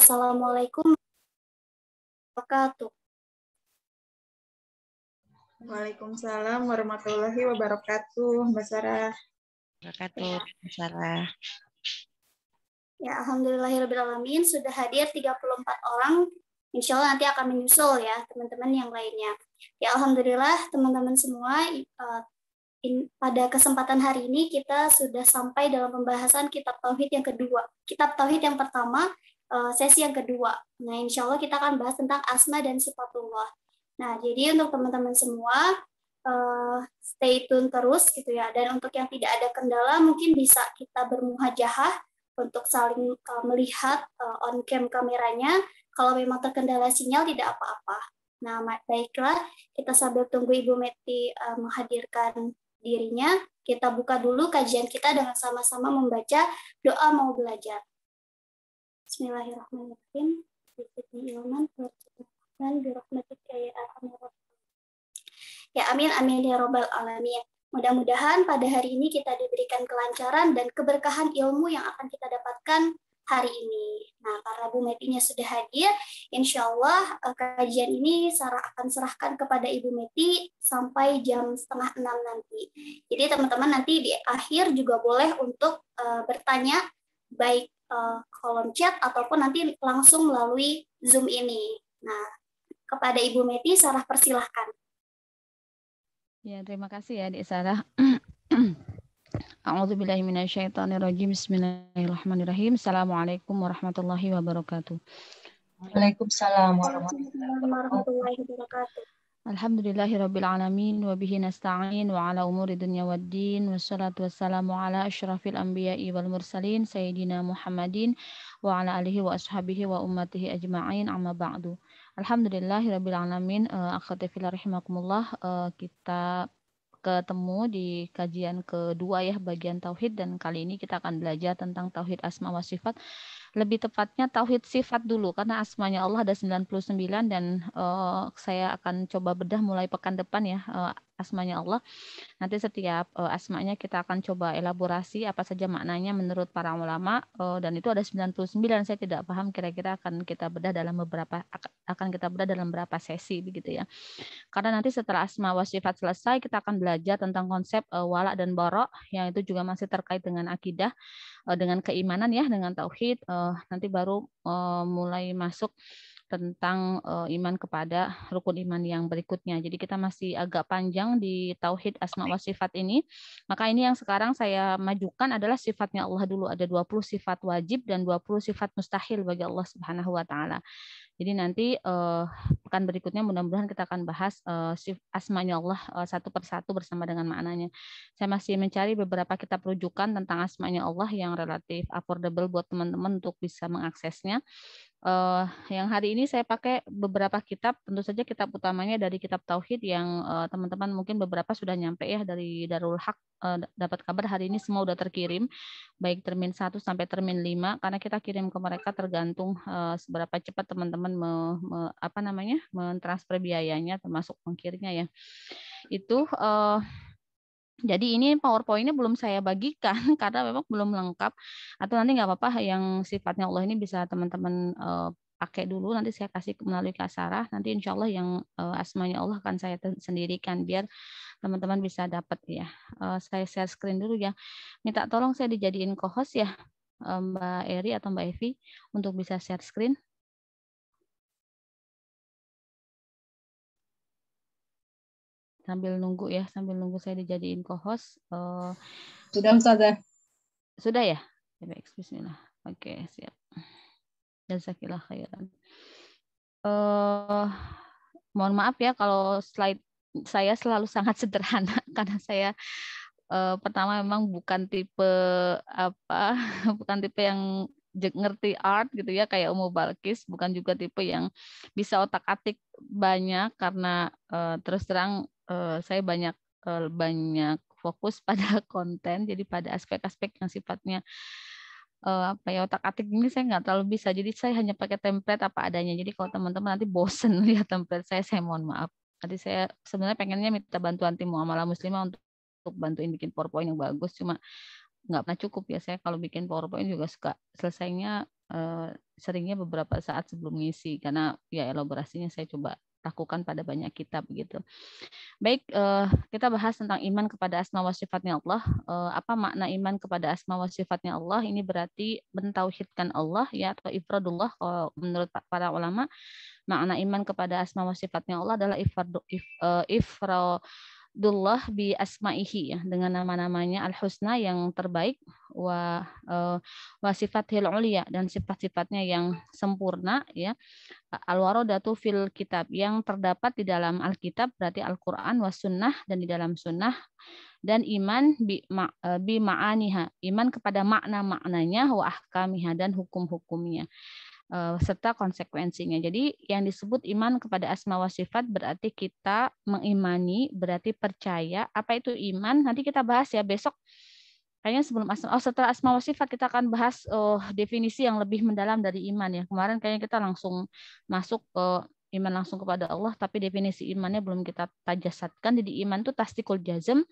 Assalamualaikum wabarakatuh. Waalaikumsalam warahmatullahi wabarakatuh, Mbak Sarah. Wabarakatuh, ya. Mbak Sarah. Ya, Alhamdulillahirrahmanirrahim. Sudah hadir 34 orang. Insya Allah nanti akan menyusul ya teman-teman yang lainnya. Ya, Alhamdulillah teman-teman semua uh, pada kesempatan hari ini kita sudah sampai dalam pembahasan kitab tauhid yang kedua. Kitab tauhid yang pertama Eh, sesi yang kedua. Nah, insya Allah kita akan bahas tentang asma dan sifatullah. Nah, jadi untuk teman-teman semua, uh, stay tune terus gitu ya. Dan untuk yang tidak ada kendala, mungkin bisa kita bermuhajahah untuk saling uh, melihat uh, on cam kameranya. Kalau memang terkendala sinyal, tidak apa-apa. Nah, baiklah, kita sambil tunggu Ibu Meti uh, menghadirkan dirinya, kita buka dulu kajian kita dengan sama-sama membaca doa mau belajar. Bismillahirrahmanirrahim. Bismillahirrahmanirrahim. Ilman Tuhan birahmatika ya arhamar Ya amin amin ya robbal alamin. Mudah-mudahan pada hari ini kita diberikan kelancaran dan keberkahan ilmu yang akan kita dapatkan hari ini. Nah, karena Bu Metinya sudah hadir, insya Allah eh, kajian ini Sarah akan serahkan kepada Ibu Meti sampai jam setengah enam nanti. Jadi teman-teman nanti di akhir juga boleh untuk uh, bertanya baik uh, kolom chat ataupun nanti langsung melalui Zoom ini. Nah, kepada Ibu Meti, Sarah persilahkan. Ya, terima kasih ya, Dek Sarah. A'udzubillahi Bismillahirrahmanirrahim. Assalamualaikum warahmatullahi wabarakatuh. Waalaikumsalam warahmatullahi wabarakatuh. Alhamdulillahi alamin wa bihi nasta'in wa ala umuri dunya wa salatu wassalamu ala ashrafil anbiya'i wal mursalin sayyidina Muhammadin wa ala alihi wa ashabihi wa ummatihi ajma'in amma ba'du. Alhamdulillahi alamin uh, eh, fila rahimakumullah uh, kita ketemu di kajian kedua ya bagian tauhid dan kali ini kita akan belajar tentang tauhid asma wa sifat lebih tepatnya tauhid sifat dulu karena asmanya Allah ada 99 dan uh, saya akan coba bedah mulai pekan depan ya uh, asmanya Allah. Nanti setiap uh, asmanya kita akan coba elaborasi apa saja maknanya menurut para ulama uh, dan itu ada 99 saya tidak paham kira-kira akan kita bedah dalam beberapa akan kita bedah dalam berapa sesi begitu ya. Karena nanti setelah asma wa sifat selesai kita akan belajar tentang konsep uh, eh, wala dan barok yang itu juga masih terkait dengan akidah uh, dengan keimanan ya dengan tauhid uh, nanti baru uh, mulai masuk tentang uh, iman kepada rukun iman yang berikutnya. Jadi kita masih agak panjang di tauhid asma wa sifat ini. Maka ini yang sekarang saya majukan adalah sifatnya Allah dulu ada 20 sifat wajib dan 20 sifat mustahil bagi Allah Subhanahu wa taala. Jadi nanti uh, pekan berikutnya mudah-mudahan kita akan bahas uh, asmanya Allah uh, satu persatu bersama dengan maknanya. Saya masih mencari beberapa kitab rujukan tentang asmanya Allah yang relatif affordable buat teman-teman untuk bisa mengaksesnya uh, yang hari ini saya pakai beberapa kitab, tentu saja kitab utamanya dari kitab tauhid yang eh, teman-teman uh, mungkin beberapa sudah nyampe ya dari Darul Haq uh, dapat kabar hari ini semua sudah terkirim baik termin 1 sampai termin 5 karena kita kirim ke mereka tergantung uh, seberapa cepat teman-teman me, me, apa namanya mentransfer biayanya termasuk ongkirnya ya. Itu uh, jadi ini PowerPointnya belum saya bagikan karena memang belum lengkap. Atau nanti nggak apa-apa yang sifatnya Allah ini bisa teman-teman uh, pakai dulu. Nanti saya kasih melalui kasarah. Nanti insya Allah yang uh, asmanya Allah akan saya sendirikan biar teman-teman bisa dapat ya. Uh, saya share screen dulu ya. Minta tolong saya dijadiin co-host ya Mbak Eri atau Mbak Evi untuk bisa share screen. sambil nunggu ya, sambil nunggu saya dijadiin co-host. Uh, sudah Ustazah. Sudah ya? ya? Bismillah. Oke, okay, siap. Jazakillah khairan. Uh, mohon maaf ya kalau slide saya selalu sangat sederhana karena saya uh, pertama memang bukan tipe apa, bukan tipe yang ngerti art gitu ya kayak Umu Balkis bukan juga tipe yang bisa otak atik banyak karena uh, terus terang uh, saya banyak uh, banyak fokus pada konten jadi pada aspek-aspek yang sifatnya uh, apa ya otak atik ini saya nggak terlalu bisa jadi saya hanya pakai template apa adanya jadi kalau teman-teman nanti bosen lihat template saya saya mohon maaf nanti saya sebenarnya pengennya minta bantuan tim muamalah muslimah untuk, untuk bantuin bikin powerpoint yang bagus cuma nggak pernah cukup ya saya kalau bikin powerpoint juga suka selesainya uh, seringnya beberapa saat sebelum ngisi karena ya elaborasinya saya coba lakukan pada banyak kitab begitu Baik, eh, kita bahas tentang iman kepada asma wa sifatnya Allah. Eh, apa makna iman kepada asma wa sifatnya Allah? Ini berarti mentauhidkan Allah ya atau ifradullah kalau menurut para ulama. Makna iman kepada asma wa sifatnya Allah adalah ifradu eh, ifra Abdullah bi asma'ihi ya, dengan nama-namanya al-husna yang terbaik wa uh, wa sifatil ulia dan sifat-sifatnya yang sempurna ya al-waradatu fil kitab yang terdapat di dalam Alkitab berarti Al-Qur'an was sunnah dan di dalam sunnah dan iman bi, ma, eh, bi ma'aniha iman kepada makna-maknanya wa ahkamiha dan hukum-hukumnya. Eh, serta konsekuensinya. Jadi yang disebut iman kepada asma wa sifat berarti kita mengimani, berarti percaya. Apa itu iman? Nanti kita bahas ya besok. Kayaknya sebelum asma, oh setelah asma wa sifat kita akan bahas oh, definisi yang lebih mendalam dari iman ya. Kemarin kayaknya kita langsung masuk ke iman langsung kepada Allah tapi definisi imannya belum kita tajasatkan jadi iman itu tasdikul jazm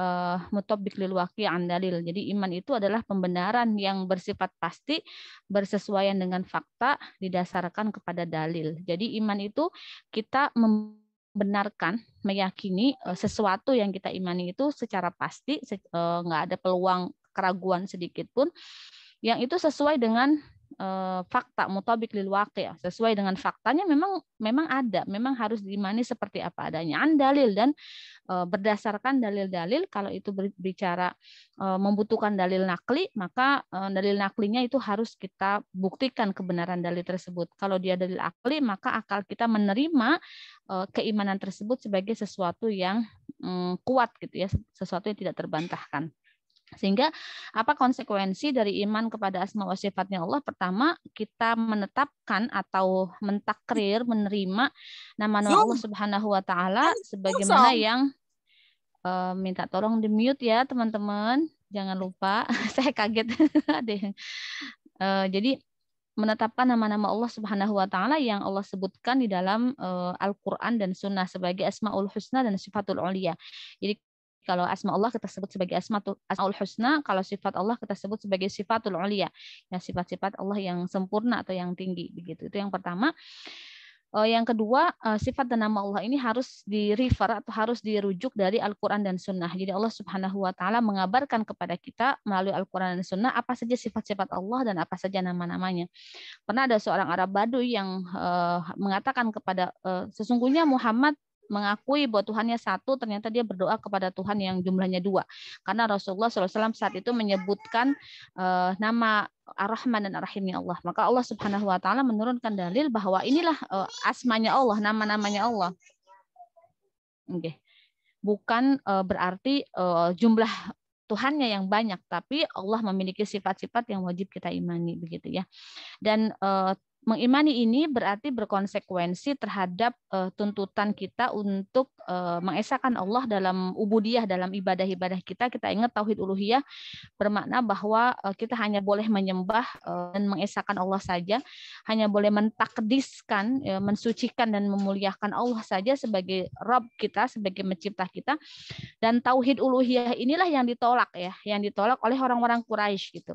uh, eh, mutabik lil waqi andalil jadi iman itu adalah pembenaran yang bersifat pasti bersesuaian dengan fakta didasarkan kepada dalil jadi iman itu kita membenarkan meyakini uh, sesuatu yang kita imani itu secara pasti eh, nggak se uh, ada peluang keraguan sedikit pun yang itu sesuai dengan uh, fakta mutabik lil waqi' ya. sesuai dengan faktanya memang memang ada memang harus diimani seperti apa adanya an dalil dan uh, berdasarkan dalil-dalil kalau itu berbicara uh, eh, membutuhkan dalil nakli maka uh, dalil naklinya itu harus kita buktikan kebenaran dalil tersebut kalau dia dalil akli maka akal kita menerima uh, keimanan tersebut sebagai sesuatu yang um, kuat gitu ya sesuatu yang tidak terbantahkan sehingga apa konsekuensi dari iman kepada asma wa sifatnya Allah? Pertama, kita menetapkan atau mentakrir, menerima nama-nama Allah Subhanahu wa taala sebagaimana yang uh, minta tolong di mute ya, teman-teman. Jangan lupa, saya kaget uh, jadi menetapkan nama-nama Allah Subhanahu wa taala yang Allah sebutkan di dalam uh, Al-Qur'an dan Sunnah sebagai Asmaul Husna dan Sifatul Ulia. Jadi kalau asma Allah kita sebut sebagai asmaul asmaul husna, kalau sifat Allah kita sebut sebagai sifatul ulia. Ya sifat-sifat Allah yang sempurna atau yang tinggi begitu. Itu yang pertama. Eh, yang kedua, eh, sifat dan nama Allah ini harus di refer atau harus dirujuk dari Al-Quran dan Sunnah. Jadi Allah Subhanahu Wa Taala mengabarkan kepada kita melalui Al-Quran dan Sunnah apa saja sifat-sifat Allah dan apa saja nama-namanya. Pernah ada seorang Arab Baduy yang eh, mengatakan kepada sesungguhnya Muhammad mengakui bahwa Tuhannya satu, ternyata dia berdoa kepada Tuhan yang jumlahnya dua. Karena Rasulullah SAW saat itu menyebutkan uh, nama Ar-Rahman dan Ar-Rahimnya Allah. Maka Allah Subhanahu wa taala menurunkan dalil bahwa inilah uh, asmanya Allah, nama-namanya Allah. Oke. Okay. Bukan uh, berarti uh, jumlah Tuhannya yang banyak, tapi Allah memiliki sifat-sifat yang wajib kita imani begitu ya. Dan uh, Mengimani ini berarti berkonsekuensi terhadap uh, tuntutan kita untuk uh, mengesahkan Allah dalam ubudiyah, dalam ibadah-ibadah kita. Kita ingat tauhid uluhiyah bermakna bahwa uh, kita hanya boleh menyembah uh, dan mengesahkan Allah saja, hanya boleh mentakdiskan, uh, mensucikan dan memuliakan Allah saja sebagai Rob kita, sebagai mencipta kita. Dan tauhid uluhiyah inilah yang ditolak ya, yang ditolak oleh orang-orang Quraisy gitu.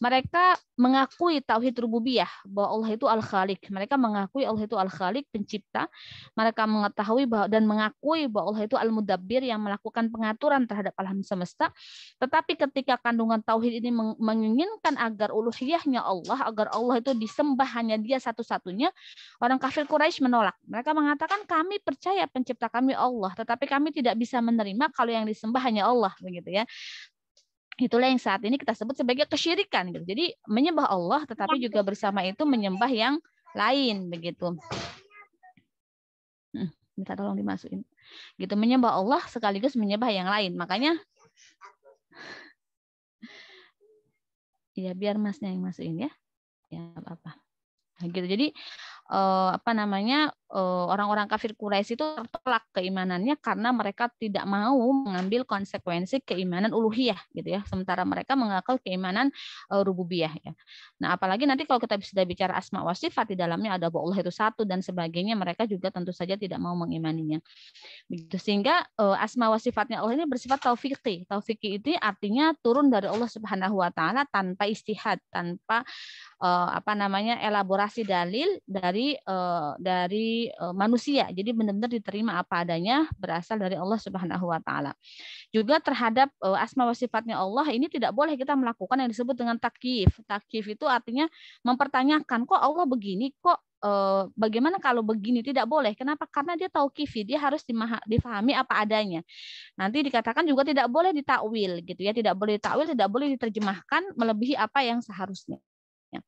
Mereka mengakui tauhid rububiyah bahwa Allah itu Al-Khalik. Mereka mengakui Allah itu Al-Khalik, pencipta. Mereka mengetahui bahwa, dan mengakui bahwa Allah itu Al-Mudabbir yang melakukan pengaturan terhadap alam semesta. Tetapi ketika kandungan tauhid ini menginginkan agar uluhiyahnya Allah, agar Allah itu disembah hanya dia satu-satunya, orang kafir Quraisy menolak. Mereka mengatakan kami percaya pencipta kami Allah, tetapi kami tidak bisa menerima kalau yang disembah hanya Allah begitu ya. Itulah yang saat ini kita sebut sebagai kesyirikan gitu. Jadi menyembah Allah tetapi juga bersama itu menyembah yang lain begitu. Hmm, minta tolong dimasukin. Gitu menyembah Allah sekaligus menyembah yang lain. Makanya ya biar masnya yang masukin ya. Ya apa-apa. gitu. Jadi eh, apa namanya? Eh, orang-orang kafir Quraisy itu tertolak keimanannya karena mereka tidak mau mengambil konsekuensi keimanan uluhiyah gitu ya sementara mereka mengakal keimanan uh, rububiyah ya. Nah, apalagi nanti kalau kita sudah bicara asma wa sifat di dalamnya ada bahwa Allah itu satu dan sebagainya mereka juga tentu saja tidak mau mengimaninya. Begitu sehingga eh, asma wa sifatnya Allah ini bersifat taufiqi. Taufiqi itu artinya turun dari Allah Subhanahu wa taala tanpa istihad, tanpa apa namanya elaborasi dalil dari uh, dari uh, manusia. Jadi benar-benar diterima apa adanya berasal dari Allah Subhanahu wa taala. Juga terhadap uh, asma wa sifatnya Allah ini tidak boleh kita melakukan yang disebut dengan takif. Takif itu artinya mempertanyakan kok Allah begini, kok eh, bagaimana kalau begini tidak boleh. Kenapa? Karena dia tahu kifi, dia harus difahami apa adanya. Nanti dikatakan juga tidak boleh ditakwil gitu ya, tidak boleh ditakwil, tidak boleh diterjemahkan melebihi apa yang seharusnya. Ya.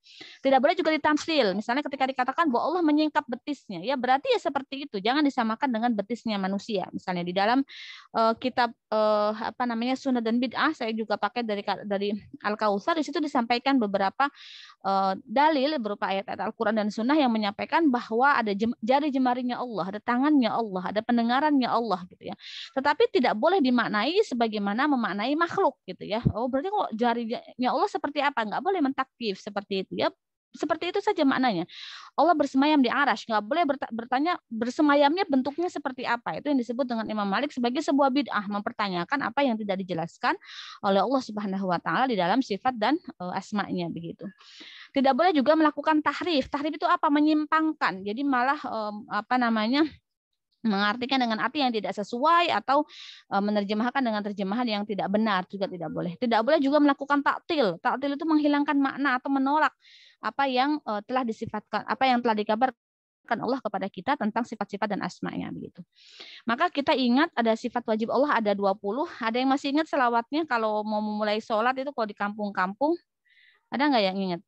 Tidak boleh juga ditamsil. Misalnya ketika dikatakan bahwa Allah menyingkap betisnya, ya berarti ya seperti itu. Jangan disamakan dengan betisnya manusia. Misalnya di dalam uh, kitab uh, apa namanya Sunnah dan Bid'ah, saya juga pakai dari dari Al Kausar. Di situ disampaikan beberapa uh, dalil berupa ayat-ayat Al-Quran dan Sunnah yang menyampaikan bahwa ada jari jemarinya Allah, ada tangannya Allah, ada pendengarannya Allah gitu ya. Tetapi tidak boleh dimaknai sebagaimana memaknai makhluk gitu ya. Oh berarti kalau jarinya Allah seperti apa? Enggak boleh mentakif seperti seperti itu ya seperti itu saja maknanya. Allah bersemayam di aras Nggak boleh bertanya bersemayamnya bentuknya seperti apa. Itu yang disebut dengan Imam Malik sebagai sebuah bid'ah. Mempertanyakan apa yang tidak dijelaskan oleh Allah Subhanahu wa taala di dalam sifat dan e, asma'nya begitu. Tidak boleh juga melakukan tahrif. Tahrif itu apa? Menyimpangkan. Jadi malah apa namanya? mengartikan dengan arti yang tidak sesuai atau e, menerjemahkan dengan terjemahan yang tidak benar juga tidak boleh. Tidak boleh juga melakukan taktil. Taktil itu menghilangkan makna atau menolak apa yang e, telah disifatkan, apa yang telah dikabarkan Allah kepada kita tentang sifat-sifat dan asma-Nya begitu. Maka kita ingat ada sifat wajib Allah ada 20, ada yang masih ingat selawatnya kalau mau memulai sholat itu kalau di kampung-kampung ada nggak yang ingat?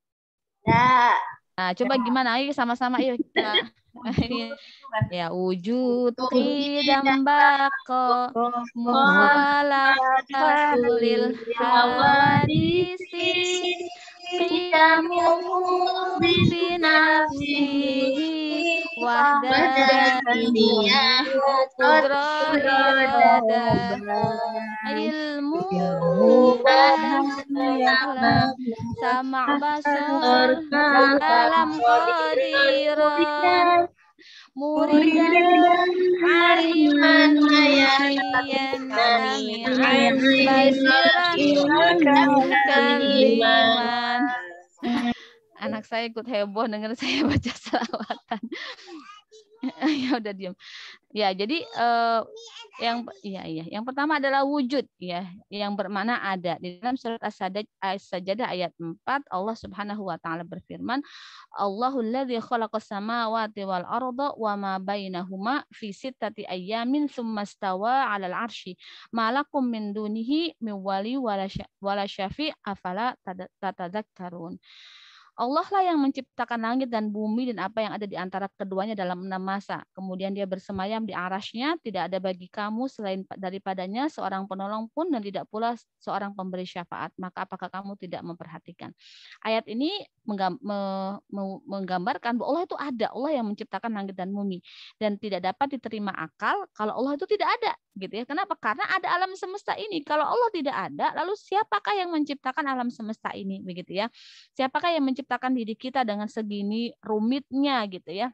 Ya. Nah, coba ya. gimana? Ayo sama-sama yuk kita Iya. ya wujud tidak bako muhalakasulil hawadisi Qiyamuhu bisinafsihi wahdaniya qudrada ilmu sama sama basar dalam qadira muridan ariman ayyan ayyan Iya, iya, iman, Anak saya ikut heboh dengar saya baca selawatan. ya udah diam. Ya, jadi uh, yang iya iya, yang pertama adalah wujud ya, yang bermakna ada. Di dalam surat As-Sajdah ayat 4 Allah Subhanahu wa taala berfirman, "Allahul ladzi khalaqas samawati wal arda wa ma bainahuma fi sittati ayyamin tsumma stawa 'alal 'arsy. Malakum min dunihi min wali wala syafi' afala tatadzakkarun." Tad Allah lah yang menciptakan langit dan bumi dan apa yang ada di antara keduanya dalam enam masa. Kemudian dia bersemayam di arasnya, tidak ada bagi kamu selain daripadanya seorang penolong pun dan tidak pula seorang pemberi syafaat. Maka apakah kamu tidak memperhatikan? Ayat ini menggambarkan bahwa Allah itu ada, Allah yang menciptakan langit dan bumi dan tidak dapat diterima akal kalau Allah itu tidak ada, gitu ya. Kenapa? Karena ada alam semesta ini. Kalau Allah tidak ada, lalu siapakah yang menciptakan alam semesta ini, begitu ya? Siapakah yang menciptakan menciptakan diri kita dengan segini rumitnya gitu ya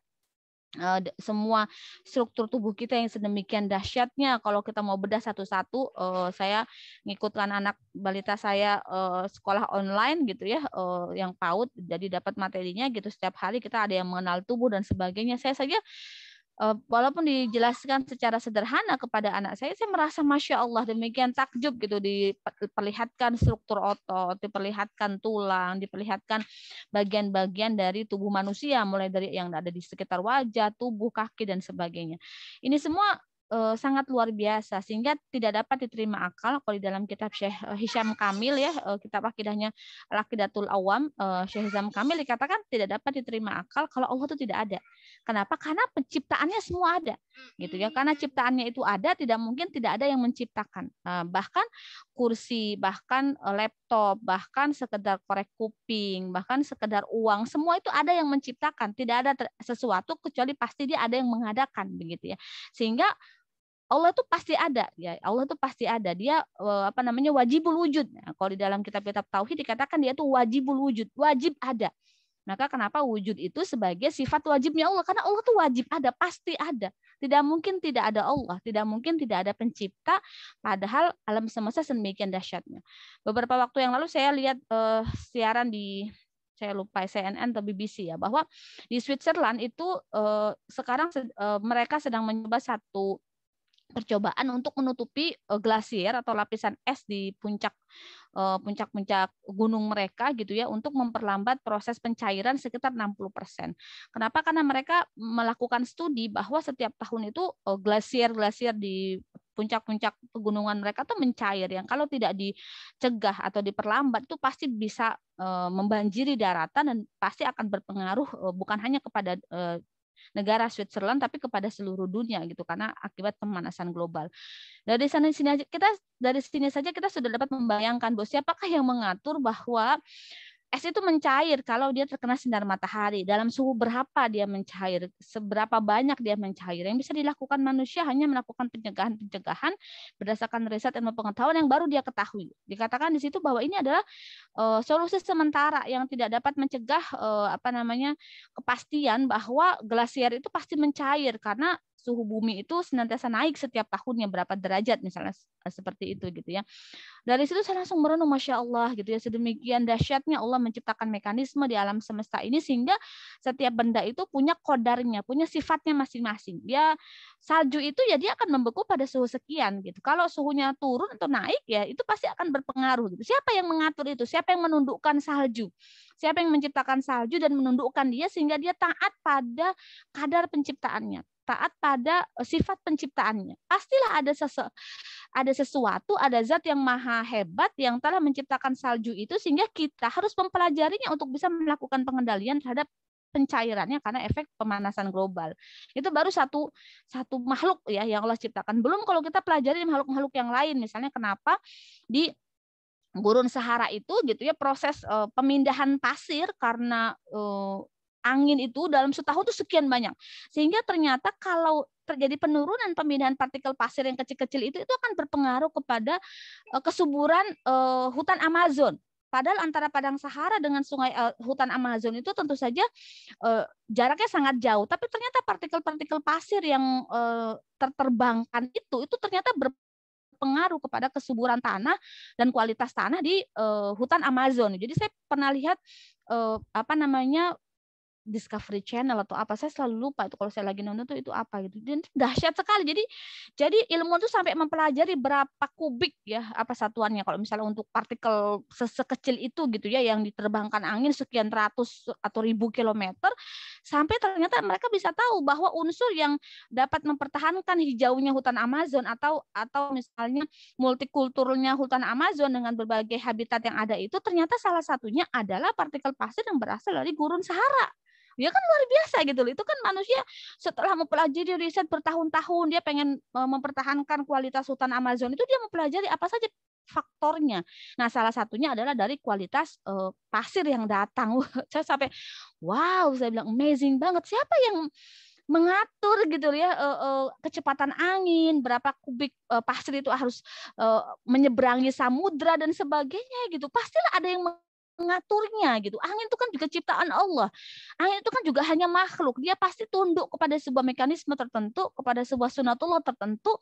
eh, semua struktur tubuh kita yang sedemikian dahsyatnya kalau kita mau bedah satu-satu eh, saya ngikutkan anak balita saya eh, sekolah online gitu ya yang PAUD jadi dapat materinya gitu setiap hari kita ada yang mengenal tubuh dan sebagainya saya saja Eh, walaupun dijelaskan secara sederhana kepada anak saya, saya merasa masya Allah demikian takjub gitu diperlihatkan struktur otot, diperlihatkan tulang, diperlihatkan bagian-bagian dari tubuh manusia, mulai dari yang ada di sekitar wajah, tubuh, kaki dan sebagainya. Ini semua Eh, sangat luar biasa sehingga tidak dapat diterima akal kalau di dalam kitab Syekh eh, Hisham Kamil ya eh, kitab akidahnya Al-Aqidatul Awam eh, Syekh Hisham Kamil dikatakan tidak dapat diterima akal kalau Allah itu tidak ada. Kenapa? Karena penciptaannya semua ada. Gitu ya. Karena ciptaannya itu ada, tidak mungkin tidak ada yang menciptakan. Eh, bahkan kursi, bahkan laptop, bahkan sekedar korek kuping, bahkan sekedar uang, semua itu ada yang menciptakan. Tidak ada sesuatu kecuali pasti dia ada yang mengadakan begitu ya. Sehingga Allah itu pasti ada ya Allah itu pasti ada dia eh, apa namanya wajibul wujud nah, kalau di dalam kitab-kitab tauhid dikatakan dia itu wajibul wujud wajib ada maka kenapa wujud itu sebagai sifat wajibnya Allah karena Allah itu wajib ada pasti ada tidak mungkin tidak ada Allah tidak mungkin tidak ada pencipta padahal alam semesta sedemikian dahsyatnya beberapa waktu yang lalu saya lihat eh, siaran di saya lupa CNN atau BBC ya bahwa di Switzerland itu eh, sekarang eh, mereka sedang mencoba satu percobaan untuk menutupi eh, glasier atau lapisan es di puncak eh, puncak-puncak gunung mereka gitu ya untuk memperlambat proses pencairan sekitar 60%. Kenapa? Karena mereka melakukan studi bahwa setiap tahun itu eh, glasier-glasier di puncak-puncak pegunungan mereka tuh mencair yang kalau tidak dicegah atau diperlambat itu pasti bisa membanjiri daratan dan pasti akan berpengaruh bukan hanya kepada negara Switzerland tapi kepada seluruh dunia gitu karena akibat pemanasan global. Dari sana sini aja kita dari sini saja kita sudah dapat membayangkan bahwa siapakah yang mengatur bahwa Es itu mencair kalau dia terkena sinar matahari. Dalam suhu berapa dia mencair? Seberapa banyak dia mencair? Yang bisa dilakukan manusia hanya melakukan pencegahan-pencegahan berdasarkan riset dan pengetahuan yang baru dia ketahui. Dikatakan di situ bahwa ini adalah uh, solusi sementara yang tidak dapat mencegah uh, apa namanya kepastian bahwa glasier itu pasti mencair karena suhu bumi itu senantiasa naik setiap tahunnya berapa derajat misalnya eh, seperti itu gitu ya. Dari situ saya langsung merenung masya Allah gitu ya sedemikian dahsyatnya Allah menciptakan mekanisme di alam semesta ini sehingga setiap benda itu punya kodarnya, punya sifatnya masing-masing. Dia salju itu ya dia akan membeku pada suhu sekian gitu. Kalau suhunya turun atau naik ya itu pasti akan berpengaruh gitu. Siapa yang mengatur itu? Siapa yang menundukkan salju? Siapa yang menciptakan salju dan menundukkan dia sehingga dia taat pada kadar penciptaannya taat pada eh, sifat penciptaannya. Pastilah ada sesu, ada sesuatu, ada zat yang maha hebat yang telah menciptakan salju itu sehingga kita harus mempelajarinya untuk bisa melakukan pengendalian terhadap pencairannya karena efek pemanasan global. Itu baru satu satu makhluk ya yang Allah ciptakan. Belum kalau kita pelajari makhluk-makhluk yang lain misalnya kenapa di gurun Sahara itu gitu ya proses uh, pemindahan pasir karena uh, angin itu dalam setahun itu sekian banyak. Sehingga ternyata kalau terjadi penurunan pemindahan partikel pasir yang kecil-kecil itu itu akan berpengaruh kepada eh, kesuburan eh, hutan Amazon. Padahal antara padang Sahara dengan sungai eh, hutan Amazon itu tentu saja jaraknya sangat jauh, tapi ternyata partikel-partikel pasir yang terterbangkan itu itu ternyata ber pengaruh kepada kesuburan tanah dan kualitas tanah di uh, hutan Amazon. Jadi saya pernah lihat uh, apa namanya Discovery Channel atau apa saya selalu lupa itu kalau saya lagi nonton tuh itu apa gitu dan dahsyat sekali jadi jadi ilmu itu sampai mempelajari berapa kubik ya apa satuannya kalau misalnya untuk partikel sekecil itu gitu ya yang diterbangkan angin sekian ratus atau ribu kilometer sampai ternyata mereka bisa tahu bahwa unsur yang dapat mempertahankan hijaunya hutan Amazon atau atau misalnya multikulturnya hutan Amazon dengan berbagai habitat yang ada itu ternyata salah satunya adalah partikel pasir yang berasal dari gurun Sahara dia ya kan luar biasa gitu loh itu kan manusia setelah mempelajari riset bertahun-tahun dia pengen eh, mempertahankan kualitas hutan Amazon itu dia mempelajari apa saja faktornya. Nah, salah satunya adalah dari kualitas uh, pasir yang datang. saya sampai wow, saya bilang amazing banget. Siapa yang mengatur gitu ya uh, uh, kecepatan angin, berapa kubik uh, pasir itu harus uh, menyeberangi samudra dan sebagainya gitu. Pastilah ada yang mengaturnya gitu. Angin itu kan juga ciptaan Allah. Angin itu kan juga hanya makhluk. Dia pasti tunduk kepada sebuah mekanisme tertentu, kepada sebuah sunatullah tertentu.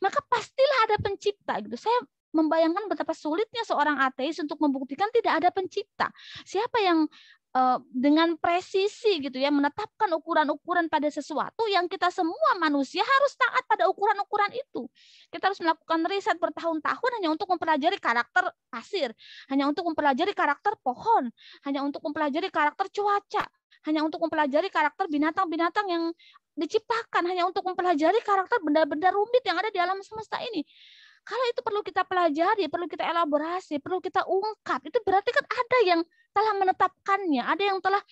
Maka pastilah ada pencipta gitu. Saya membayangkan betapa sulitnya seorang ateis untuk membuktikan tidak ada pencipta. Siapa yang Eh, dengan presisi gitu ya menetapkan ukuran-ukuran pada sesuatu yang kita semua manusia harus taat pada ukuran-ukuran itu. Kita harus melakukan riset bertahun-tahun hanya untuk mempelajari karakter pasir, hanya untuk mempelajari karakter pohon, hanya untuk mempelajari karakter cuaca, hanya untuk mempelajari karakter binatang-binatang yang diciptakan, hanya untuk mempelajari karakter benda-benda rumit yang ada di alam semesta ini. Kalau itu perlu kita pelajari, perlu kita elaborasi, perlu kita ungkap, itu berarti kan ada yang telah menetapkannya, ada yang telah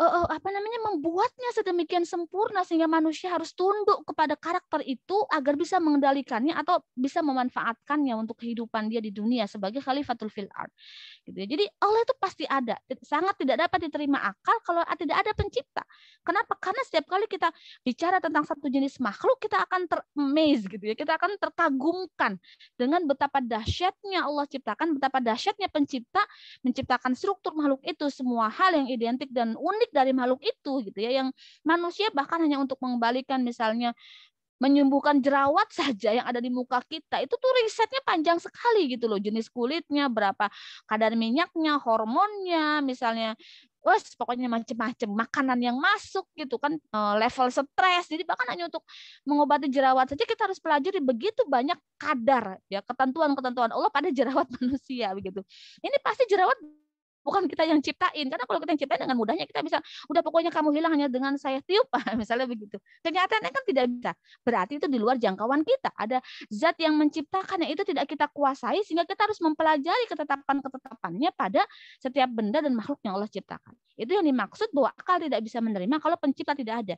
uh, uh, apa namanya membuatnya sedemikian sempurna sehingga manusia harus tunduk kepada karakter itu agar bisa mengendalikannya atau bisa memanfaatkannya untuk kehidupan dia di dunia sebagai khalifatul fil art. Gitu ya. Jadi Allah itu pasti ada. Sangat tidak dapat diterima akal kalau tidak ada pencipta. Kenapa? Karena setiap kali kita bicara tentang satu jenis makhluk kita akan termaze gitu ya. Kita akan terkagumkan dengan betapa dahsyatnya Allah ciptakan, betapa dahsyatnya pencipta menciptakan struktur makhluk itu semua hal yang identik dan unik dari makhluk itu gitu ya yang manusia bahkan hanya untuk mengembalikan misalnya menyembuhkan jerawat saja yang ada di muka kita itu tuh risetnya panjang sekali gitu loh jenis kulitnya berapa kadar minyaknya hormonnya misalnya wes pokoknya macam-macam makanan yang masuk gitu kan eh, level stres jadi bahkan hanya untuk mengobati jerawat saja kita harus pelajari begitu banyak kadar ya ketentuan-ketentuan Allah pada jerawat manusia begitu ini pasti jerawat bukan kita yang ciptain karena kalau kita yang ciptain dengan mudahnya kita bisa udah pokoknya kamu hilang hanya dengan saya tiup misalnya begitu kenyataannya kan tidak bisa berarti itu di luar jangkauan kita ada zat yang menciptakan yang itu tidak kita kuasai sehingga kita harus mempelajari ketetapan ketetapannya pada setiap benda dan makhluk yang Allah ciptakan itu yang dimaksud bahwa akal tidak bisa menerima kalau pencipta tidak ada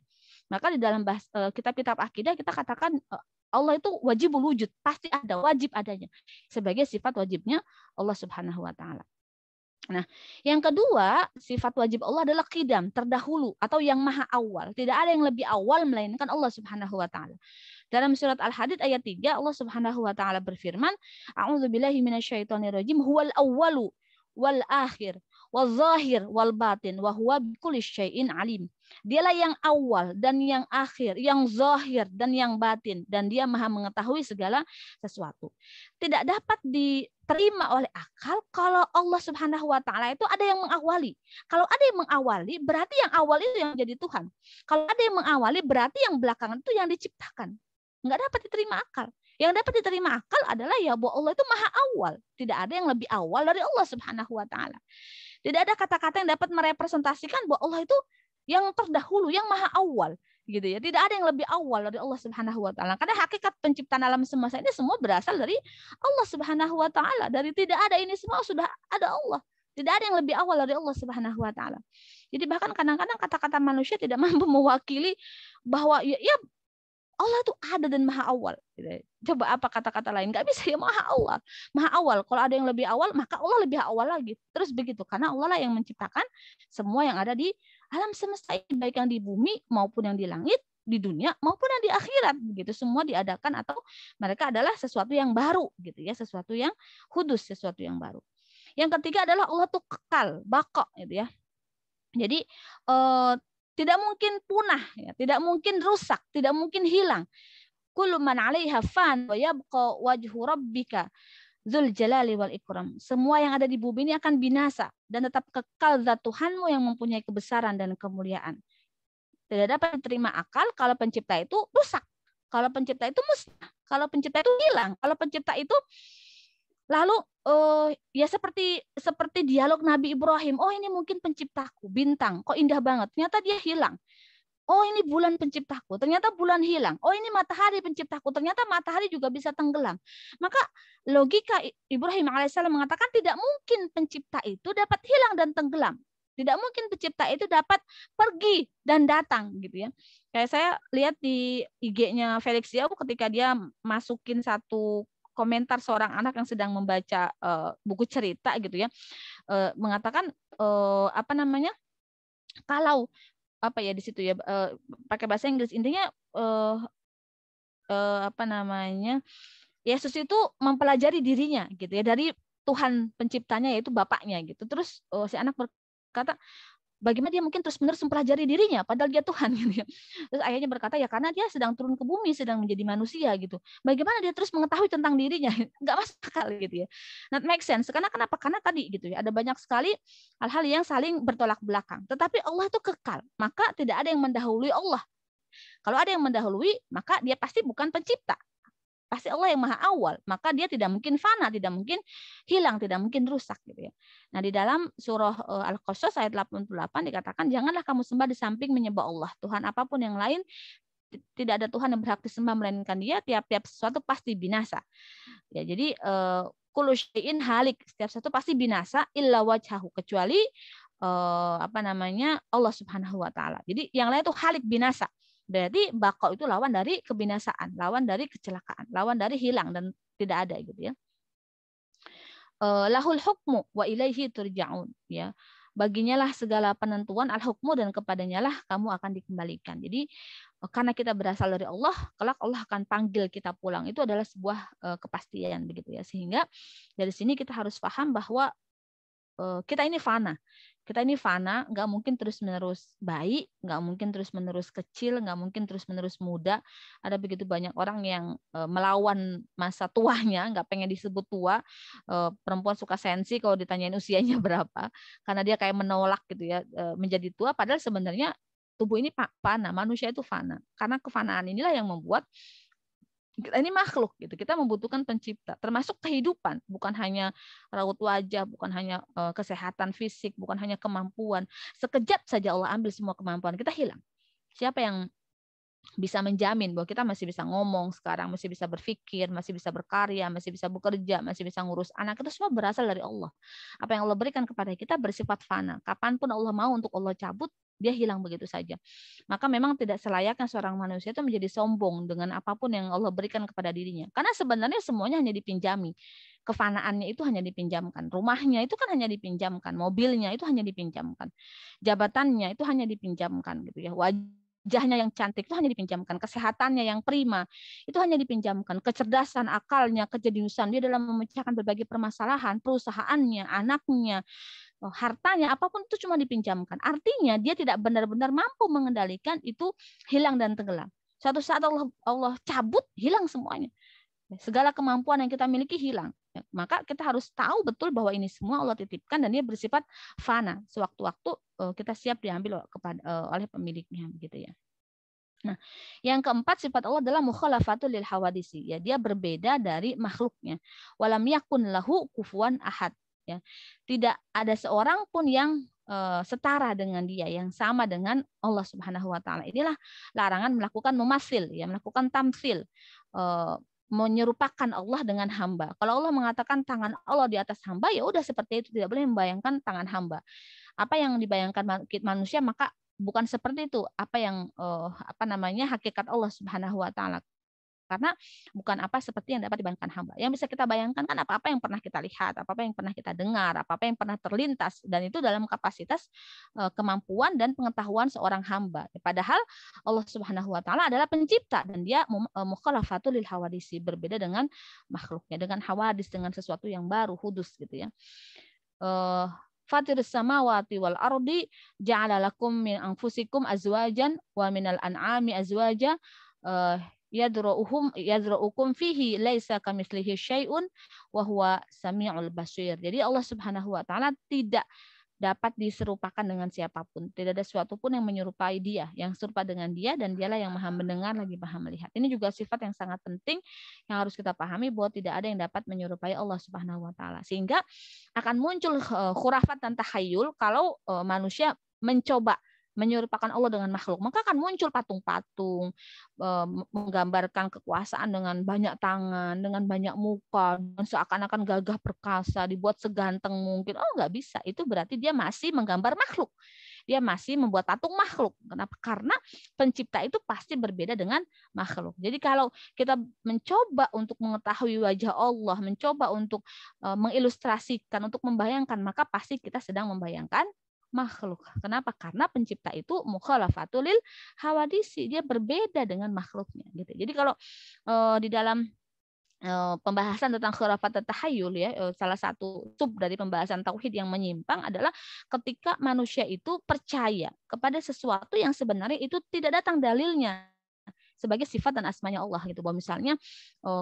maka di dalam eh, kitab-kitab akidah kita katakan eh, Allah itu wajib wujud pasti ada wajib adanya sebagai sifat wajibnya Allah Subhanahu wa taala Nah, yang kedua, sifat wajib Allah adalah kidam, terdahulu atau yang maha awal. Tidak ada yang lebih awal melainkan Allah Subhanahu wa taala. Dalam surat Al-Hadid ayat 3 Allah Subhanahu wa taala berfirman, "A'udzubillahi minasyaitonirrajim, huwal awwalu wal akhir wazahir wal batin wa huwa bikulli syai'in alim. Dialah yang awal dan yang akhir, yang zahir dan yang batin dan dia maha mengetahui segala sesuatu. Tidak dapat diterima oleh akal kalau Allah Subhanahu wa taala itu ada yang mengawali. Kalau ada yang mengawali berarti yang awal itu yang jadi Tuhan. Kalau ada yang mengawali berarti yang belakangan itu yang diciptakan. Enggak dapat diterima akal. Yang dapat diterima akal adalah ya bahwa Allah itu maha awal. Tidak ada yang lebih awal dari Allah Subhanahu wa taala. Tidak ada kata-kata yang dapat merepresentasikan bahwa Allah itu yang terdahulu, yang maha awal gitu ya. Tidak ada yang lebih awal dari Allah Subhanahu wa taala. Karena hakikat penciptaan alam semesta ini semua berasal dari Allah Subhanahu wa taala. Dari tidak ada ini semua sudah ada Allah. Tidak ada yang lebih awal dari Allah Subhanahu wa taala. Jadi bahkan kadang-kadang kata-kata manusia tidak mampu mewakili bahwa ya, ya Allah itu ada dan maha awal. Gitu. Coba apa kata-kata lain? Gak bisa ya maha awal. Maha awal. Kalau ada yang lebih awal, maka Allah lebih awal lagi. Terus begitu. Karena Allah lah yang menciptakan semua yang ada di alam semesta ini. Baik yang di bumi maupun yang di langit, di dunia maupun yang di akhirat. Begitu semua diadakan atau mereka adalah sesuatu yang baru. gitu ya Sesuatu yang hudus, sesuatu yang baru. Yang ketiga adalah Allah tuh kekal, bakok gitu ya. Jadi eh, tidak mungkin punah, ya. tidak mungkin rusak, tidak mungkin hilang. Kullu man 'alaiha fan wa yabqa wajhu rabbika dzul jalali wal ikram. Semua yang ada di bumi ini akan binasa dan tetap kekal zat Tuhanmu yang mempunyai kebesaran dan kemuliaan. Tidak dapat diterima akal kalau pencipta itu rusak, kalau pencipta itu musnah, kalau pencipta itu hilang, kalau pencipta itu Lalu uh, ya seperti seperti dialog Nabi Ibrahim, oh ini mungkin penciptaku, bintang, kok indah banget. Ternyata dia hilang. Oh ini bulan penciptaku, ternyata bulan hilang. Oh ini matahari penciptaku, ternyata matahari juga bisa tenggelam. Maka logika Ibrahim alaihissalam mengatakan tidak mungkin pencipta itu dapat hilang dan tenggelam. Tidak mungkin pencipta itu dapat pergi dan datang gitu ya. Kayak saya lihat di IG-nya Felix aku ketika dia masukin satu komentar seorang anak yang sedang membaca uh, buku cerita gitu ya uh, mengatakan uh, apa namanya kalau apa ya di situ ya uh, pakai bahasa Inggris intinya uh, uh, apa namanya Yesus itu mempelajari dirinya gitu ya dari Tuhan penciptanya yaitu bapaknya gitu terus uh, si anak berkata bagaimana dia mungkin terus-menerus mempelajari dirinya padahal dia Tuhan gitu ya. Terus ayahnya berkata ya karena dia sedang turun ke bumi, sedang menjadi manusia gitu. Bagaimana dia terus mengetahui tentang dirinya? Enggak masuk akal gitu ya. Not nah, make sense. Karena kenapa? Karena tadi gitu ya. Ada banyak sekali hal-hal yang saling bertolak belakang. Tetapi Allah itu kekal. Maka tidak ada yang mendahului Allah. Kalau ada yang mendahului, maka dia pasti bukan pencipta. Pasti Allah yang maha awal, maka dia tidak mungkin fana, tidak mungkin hilang, tidak mungkin rusak gitu ya. Nah, di dalam surah eh, Al-Qasas ayat 88 dikatakan janganlah kamu sembah di samping menyembah Allah, Tuhan apapun yang lain tidak ada Tuhan yang berhak disembah melainkan Dia, tiap-tiap sesuatu pasti binasa. Ya, jadi eh, kulushin halik setiap satu pasti binasa illa wajahu kecuali eh, apa namanya Allah Subhanahu wa taala. Jadi yang lain itu halik binasa. Berarti bakau itu lawan dari kebinasaan, lawan dari kecelakaan, lawan dari hilang dan tidak ada gitu ya. Eh, lahul hukmu wa ilaihi turja'un ya. Baginya lah segala penentuan al-hukmu dan kepadanya lah kamu akan dikembalikan. Jadi eh, karena kita berasal dari Allah, kelak Allah akan panggil kita pulang. Itu adalah sebuah eh, kepastian begitu ya. Sehingga dari sini kita harus paham bahwa kita ini fana kita ini fana, nggak mungkin terus-menerus baik, nggak mungkin terus-menerus kecil, nggak mungkin terus-menerus muda. Ada begitu banyak orang yang eh, melawan masa tuanya, nggak pengen disebut tua. Eh, perempuan suka sensi kalau ditanyain usianya berapa, karena dia kayak menolak gitu ya eh, menjadi tua. Padahal sebenarnya tubuh ini fana, manusia itu fana. Karena kefanaan inilah yang membuat Nah, ini makhluk gitu. Kita membutuhkan pencipta, termasuk kehidupan, bukan hanya raut wajah, bukan hanya eh, kesehatan fisik, bukan hanya kemampuan. Sekejap saja Allah ambil semua kemampuan, kita hilang. Siapa yang bisa menjamin bahwa kita masih bisa ngomong sekarang, masih bisa berpikir, masih bisa berkarya, masih bisa bekerja, masih bisa ngurus anak, itu semua berasal dari Allah. Apa yang Allah berikan kepada kita bersifat fana. Kapanpun Allah mau untuk Allah cabut, dia hilang begitu saja. Maka memang tidak selayaknya seorang manusia itu menjadi sombong dengan apapun yang Allah berikan kepada dirinya. Karena sebenarnya semuanya hanya dipinjami. Kefanaannya itu hanya dipinjamkan. Rumahnya itu kan hanya dipinjamkan. Mobilnya itu hanya dipinjamkan. Jabatannya itu hanya dipinjamkan gitu ya. Wajahnya yang cantik itu hanya dipinjamkan, kesehatannya yang prima itu hanya dipinjamkan, kecerdasan akalnya, kejeniusan dia dalam memecahkan berbagai permasalahan, perusahaannya, anaknya, Oh, hartanya apapun itu cuma dipinjamkan. Artinya dia tidak benar-benar mampu mengendalikan itu hilang dan tenggelam. Suatu saat Allah Allah cabut hilang semuanya. Segala kemampuan yang kita miliki hilang. Ya, maka kita harus tahu betul bahwa ini semua Allah titipkan dan dia bersifat fana. Sewaktu-waktu eh, kita siap diambil eh, oleh pemiliknya begitu ya. Nah, yang keempat sifat Allah adalah mukhalafatul lil hawadisi. Ya, dia berbeda dari makhluknya. Walam yakun lahu kufuan ahad ya tidak ada seorang pun yang eh, setara dengan dia yang sama dengan Allah Subhanahu wa taala inilah larangan melakukan memasil ya melakukan tamsil eh, menyerupakan Allah dengan hamba. Kalau Allah mengatakan tangan Allah di atas hamba, ya udah seperti itu tidak boleh membayangkan tangan hamba. Apa yang dibayangkan manusia maka bukan seperti itu. Apa yang eh, apa namanya hakikat Allah Subhanahu wa taala karena bukan apa seperti yang dapat dibayangkan hamba. Yang bisa kita bayangkan kan apa-apa yang pernah kita lihat, apa-apa yang pernah kita dengar, apa-apa yang pernah terlintas dan itu dalam kapasitas eh, kemampuan dan pengetahuan seorang hamba. Padahal Allah Subhanahu wa taala adalah pencipta dan dia eh, mukhalafatul lil hawadisi berbeda dengan makhluknya, dengan hawadis dengan sesuatu yang baru, hudus gitu ya. fatirus eh, fatir samawati wal ardi ja'ala lakum min anfusikum azwajan wa minal an'ami azwaja yadruhum yadra'ukum fihi laisa kamitslihi syai'un wa huwa samiul basir. Jadi Allah Subhanahu wa taala tidak dapat diserupakan dengan siapapun. Tidak ada sesuatu pun yang menyerupai dia, yang serupa dengan dia, dan dialah yang maha mendengar lagi maha melihat. Ini juga sifat yang sangat penting yang harus kita pahami bahwa tidak ada yang dapat menyerupai Allah Subhanahu wa taala. Sehingga akan muncul eh, khurafat dan tahayul kalau eh, manusia mencoba menyerupakan Allah dengan makhluk, maka akan muncul patung-patung eh, menggambarkan kekuasaan dengan banyak tangan, dengan banyak muka, seakan-akan gagah perkasa, dibuat seganteng mungkin. Oh, nggak bisa. Itu berarti dia masih menggambar makhluk. Dia masih membuat patung makhluk. Kenapa? Karena pencipta itu pasti berbeda dengan makhluk. Jadi kalau kita mencoba untuk mengetahui wajah Allah, mencoba untuk eh, mengilustrasikan, untuk membayangkan, maka pasti kita sedang membayangkan makhluk. Kenapa? Karena pencipta itu mukhalafatulil hawadisi, dia berbeda dengan makhluknya gitu. Jadi kalau uh, di dalam uh, pembahasan tentang khurafat tahayul ya uh, salah satu sub dari pembahasan tauhid yang menyimpang adalah ketika manusia itu percaya kepada sesuatu yang sebenarnya itu tidak datang dalilnya sebagai sifat dan asmanya Allah gitu bahwa misalnya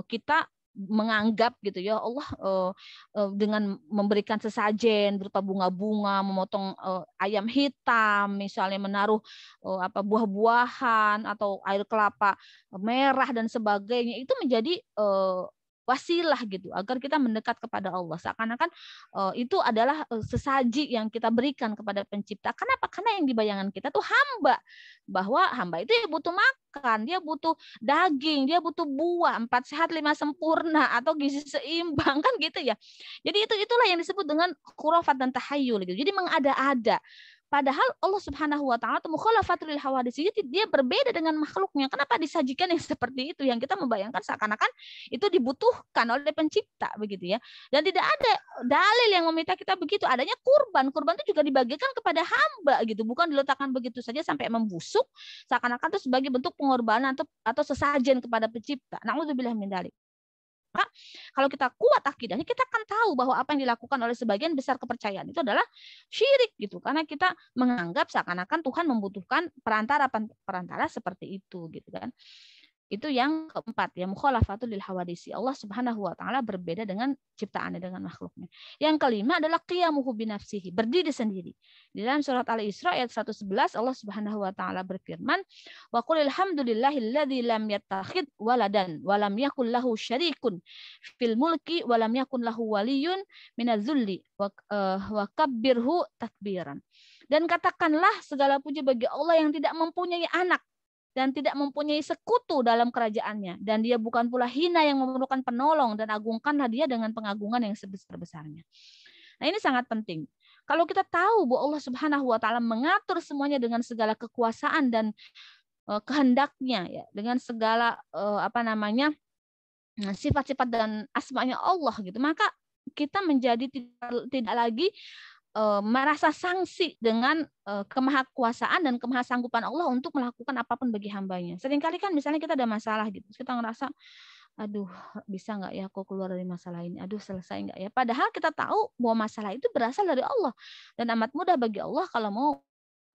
kita menganggap gitu ya Allah uh, uh, dengan memberikan sesajen berupa bunga-bunga, memotong uh, ayam hitam, misalnya menaruh uh, apa buah-buahan atau air kelapa merah dan sebagainya itu menjadi uh, wasilah gitu agar kita mendekat kepada Allah seakan-akan uh, itu adalah eh, sesaji yang kita berikan kepada pencipta kenapa karena yang dibayangkan kita tuh hamba bahwa hamba itu ya butuh makan dia butuh daging dia butuh buah empat sehat lima sempurna atau gizi seimbang kan gitu ya jadi itu itulah yang disebut dengan kurafat dan tahayul gitu jadi mengada-ada Padahal Allah Subhanahu wa taala mukhalafatul hawadits dia berbeda dengan makhluknya. Kenapa disajikan yang seperti itu yang kita membayangkan seakan-akan itu dibutuhkan oleh pencipta begitu ya. Dan tidak ada dalil yang meminta kita begitu. Adanya kurban. Kurban itu juga dibagikan kepada hamba gitu, bukan diletakkan begitu saja sampai membusuk seakan-akan itu sebagai bentuk pengorbanan atau atau sesajen kepada pencipta. Nauzubillah min dalik maka kalau kita kuat akidahnya kita akan tahu bahwa apa yang dilakukan oleh sebagian besar kepercayaan itu adalah syirik gitu karena kita menganggap seakan-akan Tuhan membutuhkan perantara perantara seperti itu gitu kan itu yang keempat, ya mukhalafatul lil hawadisi. Allah Subhanahu wa taala berbeda dengan ciptaannya dengan makhluknya. Yang kelima adalah qiyamuhu binafsihi, berdiri sendiri. Di dalam surat Al-Isra ayat 111 Allah Subhanahu wa taala berfirman, "Wa qulil hamdulillahilladzi lam yattakhid waladan wa lam yakul lahu syarikun fil mulki wa lam yakul lahu waliyun minadzulli wa, uh, wa kabbirhu takbiran." Dan katakanlah segala puji bagi Allah yang tidak mempunyai anak dan tidak mempunyai sekutu dalam kerajaannya dan dia bukan pula hina yang memerlukan penolong dan agungkanlah dia dengan pengagungan yang sebesar-besarnya. Nah, ini sangat penting. Kalau kita tahu bahwa Allah Subhanahu wa taala mengatur semuanya dengan segala kekuasaan dan eh, kehendaknya ya, dengan segala eh, apa namanya? Nah, sifat-sifat dan asmanya Allah gitu, maka kita menjadi tidak, tidak lagi Eh, merasa sanksi dengan eh, kemahakuasaan dan kemahasanggupan Allah untuk melakukan apapun bagi hambanya. Seringkali kan misalnya kita ada masalah gitu, kita ngerasa, aduh bisa nggak ya aku keluar dari masalah ini, aduh selesai nggak ya. Padahal kita tahu bahwa masalah itu berasal dari Allah dan amat mudah bagi Allah kalau mau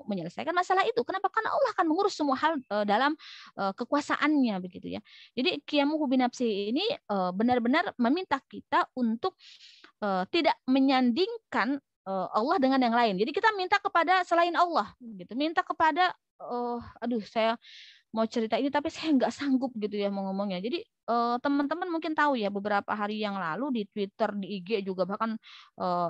menyelesaikan masalah itu. Kenapa? Karena Allah akan mengurus semua hal eh, dalam kekuasaannya begitu ya. Jadi kiamu hubinapsi ini benar-benar meminta kita untuk tidak menyandingkan Eh, Allah dengan yang lain. Jadi kita minta kepada selain Allah, gitu. Minta kepada, uh, aduh saya mau cerita ini tapi saya nggak sanggup gitu ya mau ngomongnya. Jadi eh, teman-teman mungkin tahu ya beberapa hari yang lalu di Twitter, di IG juga bahkan eh,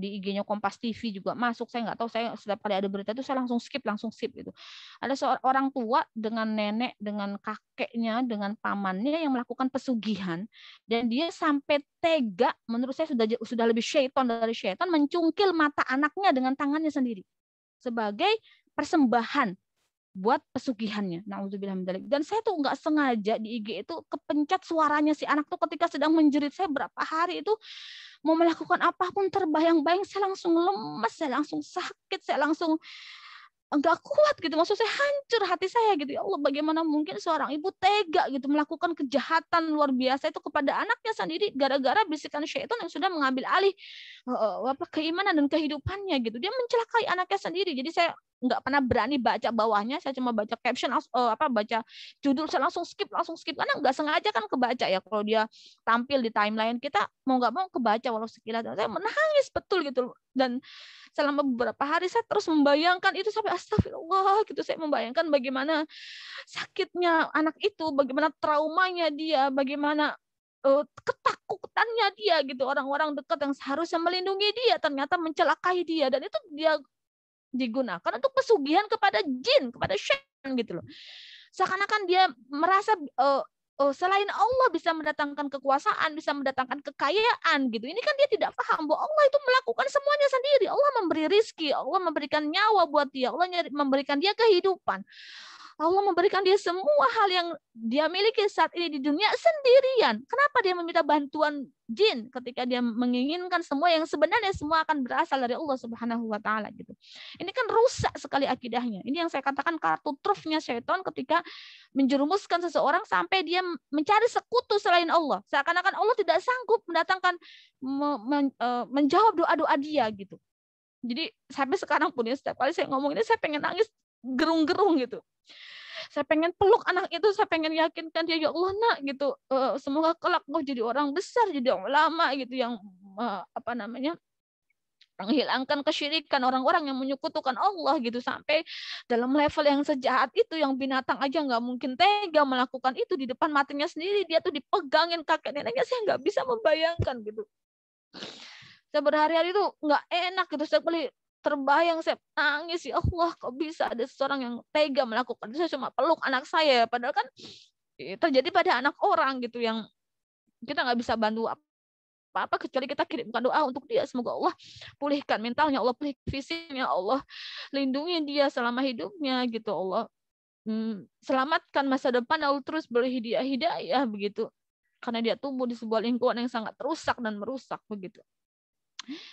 di IG-nya Kompas TV juga masuk. Saya nggak tahu, saya sudah kali ada berita itu saya langsung skip, langsung skip gitu. Ada seorang orang tua dengan nenek, dengan kakeknya, dengan pamannya yang melakukan pesugihan dan dia sampai tega menurut saya sudah sudah lebih syaiton dari syaiton mencungkil mata anaknya dengan tangannya sendiri sebagai persembahan buat pesugihannya. Nauzubillah Dan saya tuh nggak sengaja di IG itu kepencet suaranya si anak tuh ketika sedang menjerit. Saya berapa hari itu mau melakukan apapun terbayang-bayang saya langsung lemes, saya langsung sakit, saya langsung nggak kuat gitu maksud saya hancur hati saya gitu ya Allah bagaimana mungkin seorang ibu tega gitu melakukan kejahatan luar biasa itu kepada anaknya sendiri gara-gara bisikan syaitan yang sudah mengambil alih uh, apa keimanan dan kehidupannya gitu dia mencelakai anaknya sendiri jadi saya nggak pernah berani baca bawahnya saya cuma baca caption eh, apa baca judul saya langsung skip langsung skip karena nggak sengaja kan kebaca ya kalau dia tampil di timeline kita mau nggak mau kebaca walau sekilas saya menangis betul gitu dan selama beberapa hari saya terus membayangkan itu sampai astagfirullah gitu saya membayangkan bagaimana sakitnya anak itu bagaimana traumanya dia bagaimana eh, ketakutannya dia gitu orang-orang dekat yang seharusnya melindungi dia ternyata mencelakai dia dan itu dia digunakan untuk pesugihan kepada jin kepada syaitan gitu loh seakan-akan dia merasa uh, oh, selain Allah bisa mendatangkan kekuasaan, bisa mendatangkan kekayaan gitu. Ini kan dia tidak paham bahwa Allah itu melakukan semuanya sendiri. Allah memberi rizki, Allah memberikan nyawa buat dia, Allah memberikan dia kehidupan. Allah memberikan dia semua hal yang dia miliki saat ini di dunia sendirian. Kenapa dia meminta bantuan jin ketika dia menginginkan semua yang sebenarnya semua akan berasal dari Allah Subhanahu wa taala gitu. Ini kan rusak sekali akidahnya. Ini yang saya katakan kartu trufnya setan ketika menjerumuskan seseorang sampai dia mencari sekutu selain Allah. Seakan-akan Allah tidak sanggup mendatangkan e, menjawab doa-doa dia gitu. Jadi sampai sekarang pun ya setiap kali saya ngomong ini saya pengen nangis gerung-gerung gitu saya pengen peluk anak itu saya pengen yakinkan dia ya Allah nak gitu eh, semoga kelak kau jadi orang besar jadi orang lama gitu yang eh, apa namanya menghilangkan kesyirikan orang-orang yang menyekutukan Allah gitu sampai dalam level yang sejahat itu yang binatang aja nggak mungkin tega melakukan itu di depan matinya sendiri dia tuh dipegangin kakek neneknya saya nggak bisa membayangkan gitu saya berhari-hari itu nggak enak gitu saya beli terbayang saya nangis ya Allah kok bisa ada seseorang yang tega melakukan saya cuma peluk anak saya padahal kan e, terjadi pada anak orang gitu yang kita nggak bisa bantu apa-apa kecuali kita kirimkan doa untuk dia semoga Allah pulihkan mentalnya Allah pulih fisiknya Allah lindungi dia selama hidupnya gitu Allah hmm, selamatkan masa depan Allah terus beri dia hidayah begitu karena dia tumbuh di sebuah lingkungan yang sangat rusak dan merusak begitu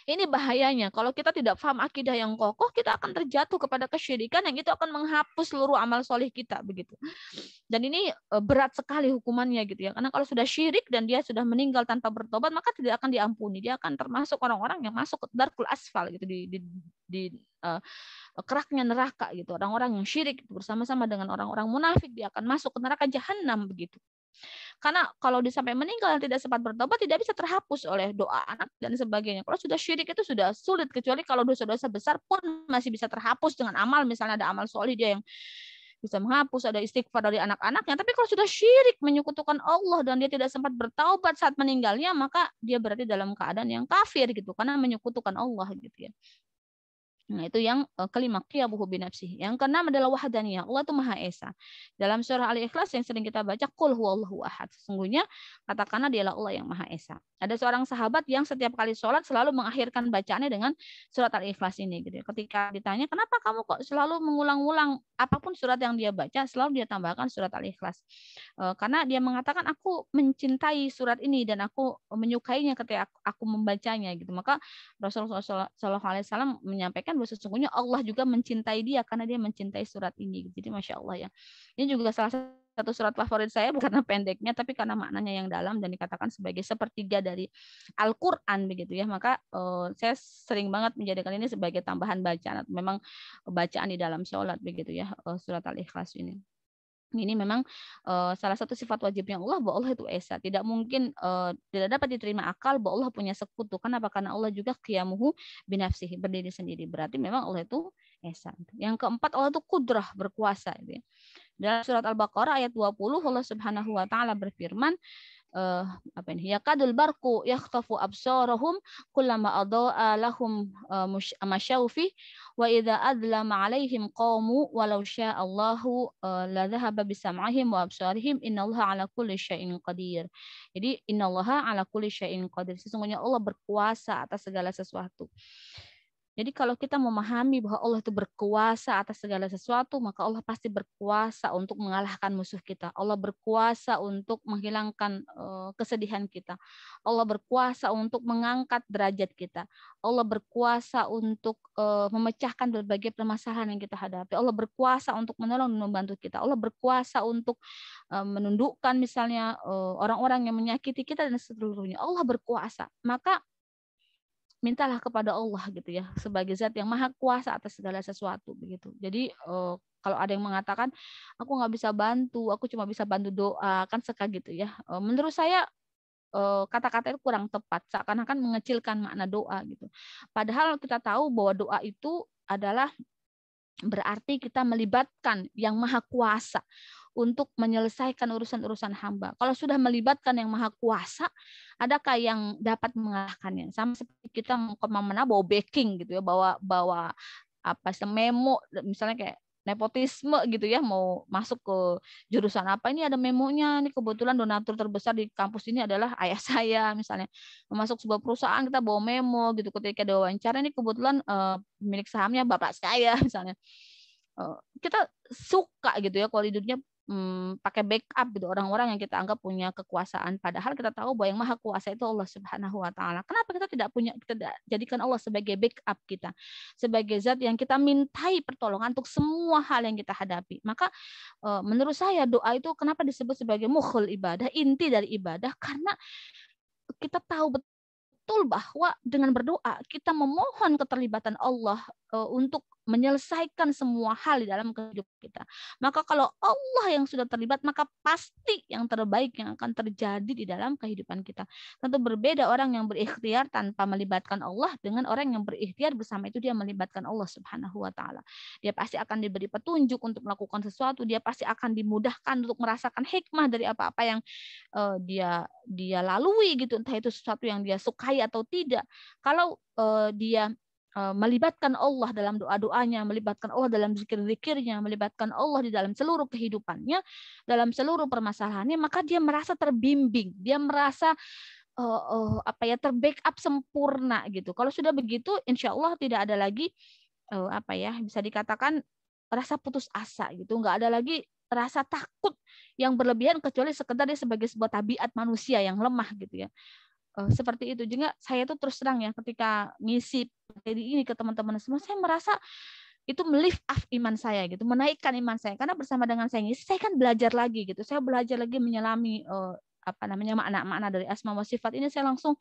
ini bahayanya. Kalau kita tidak paham akidah yang kokoh, kita akan terjatuh kepada kesyirikan yang itu akan menghapus seluruh amal soleh kita begitu. Dan ini eh, berat sekali hukumannya gitu ya. Karena kalau sudah syirik dan dia sudah meninggal tanpa bertobat, maka tidak akan diampuni. Dia akan termasuk orang-orang yang masuk ke darkul asfal gitu di, di, di uh, keraknya neraka gitu. Orang-orang yang syirik bersama-sama dengan orang-orang munafik dia akan masuk ke neraka jahanam begitu. Karena kalau sampai meninggal dan tidak sempat bertobat tidak bisa terhapus oleh doa anak dan sebagainya. Kalau sudah syirik itu sudah sulit kecuali kalau dosa-dosa besar pun masih bisa terhapus dengan amal misalnya ada amal soli dia yang bisa menghapus ada istighfar dari anak-anaknya tapi kalau sudah syirik menyekutukan Allah dan dia tidak sempat bertaubat saat meninggalnya maka dia berarti dalam keadaan yang kafir gitu karena menyekutukan Allah gitu ya Nah, itu yang eh, kelima qiyamuhu binafsih. Yang keenam adalah wahdaniyah. Allah itu Maha Esa. Dalam surah Al-Ikhlas yang sering kita baca qul huwallahu ahad. Sesungguhnya katakanlah dialah Allah yang Maha Esa. Ada seorang sahabat yang setiap kali sholat selalu mengakhirkan bacaannya dengan surat Al-Ikhlas ini gitu. Ya. Ketika ditanya, "Kenapa kamu kok selalu mengulang-ulang apapun surat yang dia baca, selalu dia tambahkan surat Al-Ikhlas?" Eh, karena dia mengatakan, "Aku mencintai surat ini dan aku menyukainya ketika aku, aku membacanya." gitu. Maka Rasulullah SAW menyampaikan bahwa sesungguhnya Allah juga mencintai dia karena dia mencintai surat ini. Jadi masya Allah ya. Ini juga salah satu surat favorit saya bukan karena pendeknya tapi karena maknanya yang dalam dan dikatakan sebagai sepertiga dari Al-Qur'an begitu ya. Maka uh, saya sering banget menjadikan ini sebagai tambahan bacaan. Memang bacaan di dalam sholat begitu ya eh, surat Al-Ikhlas ini ini memang uh, salah satu sifat wajibnya Allah bahwa Allah itu esa tidak mungkin uh, tidak dapat diterima akal bahwa Allah punya sekutu kenapa karena Allah juga kiamuhu binafsihi berdiri sendiri berarti memang Allah itu esa yang keempat Allah itu kudrah berkuasa gitu ya. dalam surat al-baqarah ayat 20 Allah Subhanahu wa taala berfirman uh, apa ini yakadul barku yakhtafu absarahum kullama adaa lahum uh, masyawfi wa idza adlama alaihim kaumu walau syaa Allahu uh, la dhahaba bisam'ihim wa absarihim innallaha ala kulli syai'in qadir jadi innallaha ala kulli syai'in qadir sesungguhnya Allah berkuasa atas segala sesuatu jadi kalau kita memahami bahwa Allah itu berkuasa atas segala sesuatu, maka Allah pasti berkuasa untuk mengalahkan musuh kita. Allah berkuasa untuk menghilangkan eh, kesedihan kita. Allah berkuasa untuk mengangkat derajat kita. Allah berkuasa untuk eh, memecahkan berbagai permasalahan yang kita hadapi. Allah berkuasa untuk menolong dan membantu kita. Allah berkuasa untuk eh, menundukkan misalnya orang-orang yang menyakiti kita dan seluruhnya. Allah berkuasa. Maka mintalah kepada Allah gitu ya sebagai zat yang maha kuasa atas segala sesuatu begitu. Jadi uh, kalau ada yang mengatakan aku nggak bisa bantu, aku cuma bisa bantu doa kan seka gitu ya. Uh, menurut saya eh, kata-kata itu kurang tepat seakan-akan mengecilkan makna doa gitu. Padahal kita tahu bahwa doa itu adalah berarti kita melibatkan yang maha kuasa untuk menyelesaikan urusan-urusan hamba. Kalau sudah melibatkan yang maha kuasa, adakah yang dapat mengalahkannya? Sama seperti kita kemana-mana bawa backing gitu ya, bawa bawa apa memo misalnya kayak nepotisme gitu ya mau masuk ke jurusan apa ini ada memonya ini kebetulan donatur terbesar di kampus ini adalah ayah saya misalnya masuk sebuah perusahaan kita bawa memo gitu ketika ada wawancara ini kebetulan uh, eh, milik sahamnya bapak saya misalnya uh, kita suka gitu ya kalau hidupnya hmm, pakai backup gitu orang-orang yang kita anggap punya kekuasaan padahal kita tahu bahwa yang maha kuasa itu Allah Subhanahu wa taala. Kenapa kita tidak punya tidak jadikan Allah sebagai backup kita? Sebagai zat yang kita mintai pertolongan untuk semua hal yang kita hadapi. Maka menurut saya doa itu kenapa disebut sebagai mukhul ibadah, inti dari ibadah karena kita tahu betul bahwa dengan berdoa kita memohon keterlibatan Allah untuk menyelesaikan semua hal di dalam kehidupan kita. Maka kalau Allah yang sudah terlibat, maka pasti yang terbaik yang akan terjadi di dalam kehidupan kita. Tentu berbeda orang yang berikhtiar tanpa melibatkan Allah dengan orang yang berikhtiar bersama itu dia melibatkan Allah Subhanahu wa taala. Dia pasti akan diberi petunjuk untuk melakukan sesuatu, dia pasti akan dimudahkan untuk merasakan hikmah dari apa-apa yang uh, dia dia lalui gitu, entah itu sesuatu yang dia sukai atau tidak. Kalau uh, dia Eh, melibatkan Allah dalam doa-doanya, melibatkan Allah dalam zikir-zikirnya, melibatkan Allah di dalam seluruh kehidupannya, dalam seluruh permasalahannya, maka dia merasa terbimbing, dia merasa uh, uh, apa ya terbackup sempurna gitu. Kalau sudah begitu, insya Allah tidak ada lagi uh, apa ya bisa dikatakan rasa putus asa gitu, nggak ada lagi rasa takut yang berlebihan kecuali sekedar dia sebagai sebuah tabiat manusia yang lemah gitu ya uh, seperti itu juga saya tuh terus terang ya ketika ngisi jadi ini ke teman-teman semua saya merasa itu melift up iman saya gitu menaikkan iman saya karena bersama dengan saya ngisi saya kan belajar lagi gitu saya belajar lagi menyelami uh, apa namanya makna-makna dari asma wa sifat ini saya langsung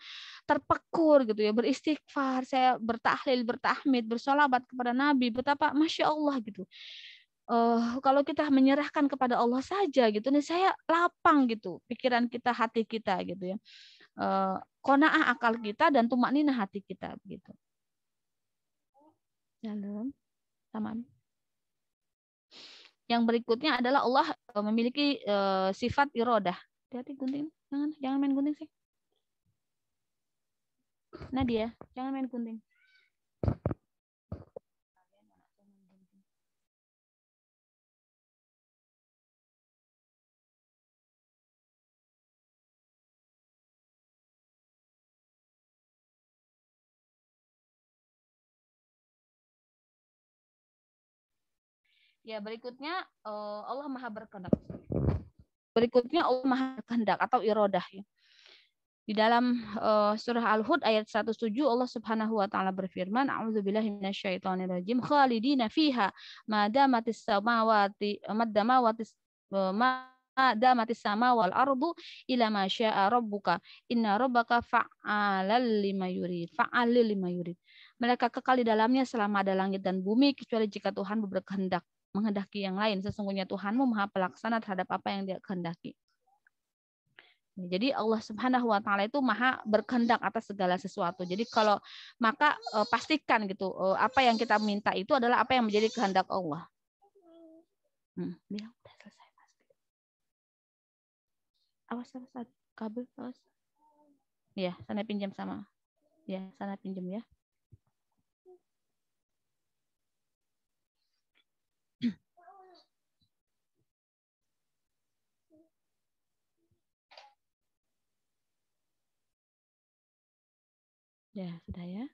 terpekur gitu ya beristighfar saya bertahlil bertahmid bersolawat kepada Nabi betapa masya Allah gitu uh, kalau kita menyerahkan kepada Allah saja gitu nih saya lapang gitu pikiran kita hati kita gitu ya Eh, konaah akal kita dan tumak nina hati kita begitu. Taman. Yang berikutnya adalah Allah eh, memiliki eh, sifat irodah. Hati-hati gunting, jangan jangan main gunting sih. Nadia, jangan main gunting. Ya, berikutnya uh, Allah Maha berkehendak. Hmm. Berikutnya Allah Maha berkehendak atau irodah ya. Di dalam uh, surah Al-Hud ayat 107 Allah Subhanahu wa taala berfirman, "A'udzubillahi rajim Khalidina fiha ma damatis samawati maddamawatis eh, ma damatis sama wal ardu ila ma syaa rabbuka. Inna rabbaka fa'alal lima yurid. Fa'alil lima yurid. Mereka kekal di dalamnya selama ada langit dan bumi kecuali jika Tuhan berkehendak menghendaki yang lain. Sesungguhnya Tuhanmu maha pelaksana terhadap apa yang dia kehendaki. Jadi Allah Subhanahu wa taala itu maha berkehendak atas segala sesuatu. Jadi kalau maka eh, pastikan gitu eh, apa yang kita minta itu adalah apa yang menjadi kehendak Allah. Hmm, ya selesai pasti. Awas awas kabel awas. Ya, sana pinjam sama. Ya, sana pinjam ya. Ya, sudah ya.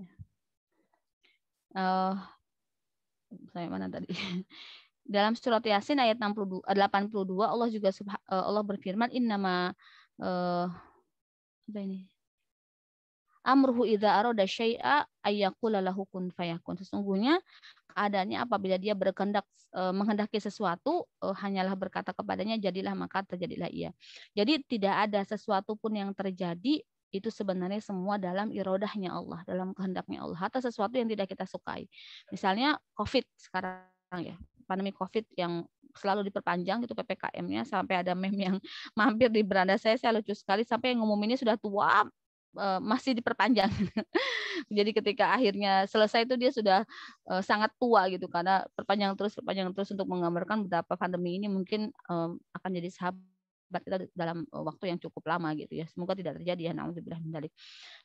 ya. Uh, sampai mana tadi? Dalam surat Yasin ayat 62, 82 eh, Allah juga eh, Allah berfirman innama uh, apa ini? Amruhu idza arada syai'a ayyaqula lahu kun fayakun. Sesungguhnya keadaannya apabila dia berkehendak menghendaki sesuatu hanyalah berkata kepadanya jadilah maka terjadilah ia. Jadi tidak ada sesuatu pun yang terjadi itu sebenarnya semua dalam irodahnya Allah, dalam kehendaknya Allah. atau sesuatu yang tidak kita sukai. Misalnya COVID sekarang ya, pandemi COVID yang selalu diperpanjang itu PPKM-nya sampai ada meme yang mampir di beranda saya, saya lucu sekali sampai yang ngumum ini sudah tua eh, masih diperpanjang. Jadi ketika akhirnya selesai itu dia sudah eh, sangat tua gitu karena perpanjang terus perpanjang terus untuk menggambarkan betapa pandemi ini mungkin eh, akan jadi sahabat dalam e, waktu yang cukup lama gitu ya. Semoga tidak terjadi ya naudzubillah min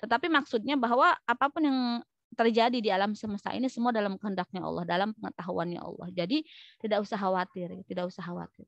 Tetapi maksudnya bahwa apapun yang terjadi di alam semesta ini semua dalam kehendaknya Allah, dalam pengetahuannya Allah. Jadi tidak usah khawatir, tidak usah khawatir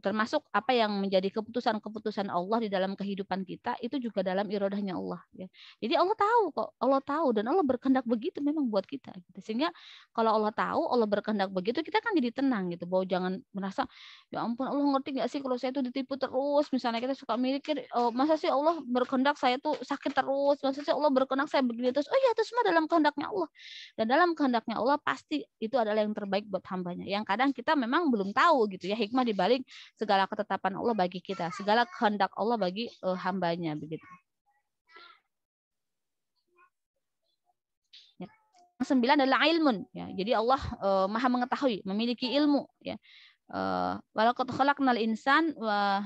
termasuk apa yang menjadi keputusan-keputusan Allah di dalam kehidupan kita itu juga dalam irodahnya Allah ya. Jadi Allah tahu kok, Allah tahu dan Allah berkehendak begitu memang buat kita gitu. Sehingga kalau Allah tahu, Allah berkehendak begitu kita kan jadi tenang gitu. Bahwa jangan merasa ya ampun Allah ngerti nggak sih kalau saya itu ditipu terus misalnya kita suka mikir oh, masa sih Allah berkehendak saya tuh sakit terus, masa sih Allah berkehendak saya begini terus. Oh ya itu semua dalam kehendaknya Allah. Dan dalam kehendaknya Allah pasti itu adalah yang terbaik buat hambanya. Yang kadang kita memang belum tahu gitu ya hikmah dibalik segala ketetapan Allah bagi kita, segala kehendak Allah bagi uh, hambanya begitu. Ya. Yang sembilan adalah ilmun. Ya. Jadi Allah uh, maha mengetahui, memiliki ilmu. Ya. Uh, khalaqnal insan wa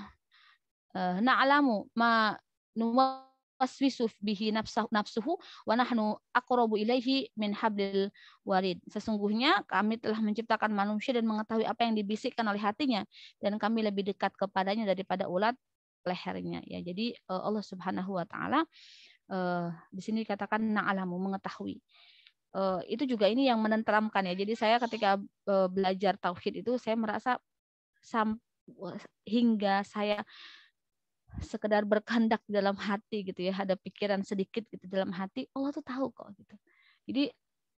uh, ma nuwah taswisu bihi nafsuhu, nafsuhu wa nahnu aqrabu ilaihi min hablil warid. Sesungguhnya kami telah menciptakan manusia dan mengetahui apa yang dibisikkan oleh hatinya dan kami lebih dekat kepadanya daripada ulat lehernya ya. Jadi eh, Allah Subhanahu wa taala eh, di sini dikatakan na'alamu mengetahui. Eh, itu juga ini yang menenteramkan ya. Jadi saya ketika belajar tauhid itu saya merasa hingga saya sekedar berkehendak di dalam hati gitu ya ada pikiran sedikit gitu dalam hati Allah tuh tahu kok gitu jadi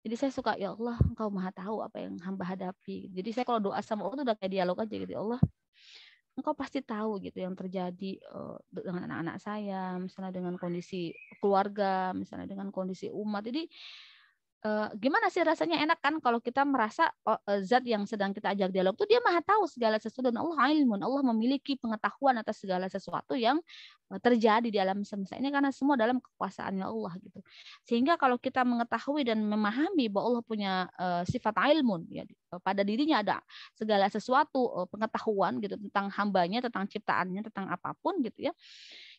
jadi saya suka ya Allah engkau maha tahu apa yang hamba hadapi jadi saya kalau doa sama Allah tuh udah kayak dialog aja gitu ya Allah engkau pasti tahu gitu yang terjadi uh, dengan anak-anak saya misalnya dengan kondisi keluarga misalnya dengan kondisi umat jadi uh, gimana sih rasanya enak kan kalau kita merasa uh, zat yang sedang kita ajak dialog itu dia maha tahu segala sesuatu dan Allah ilmun Allah memiliki pengetahuan atas segala sesuatu yang eh, terjadi di alam semesta ini karena semua dalam kekuasaannya Allah gitu sehingga kalau kita mengetahui dan memahami bahwa Allah punya uh, sifat ilmun ya pada dirinya ada segala sesuatu uh, pengetahuan gitu tentang hambanya tentang ciptaannya tentang apapun gitu ya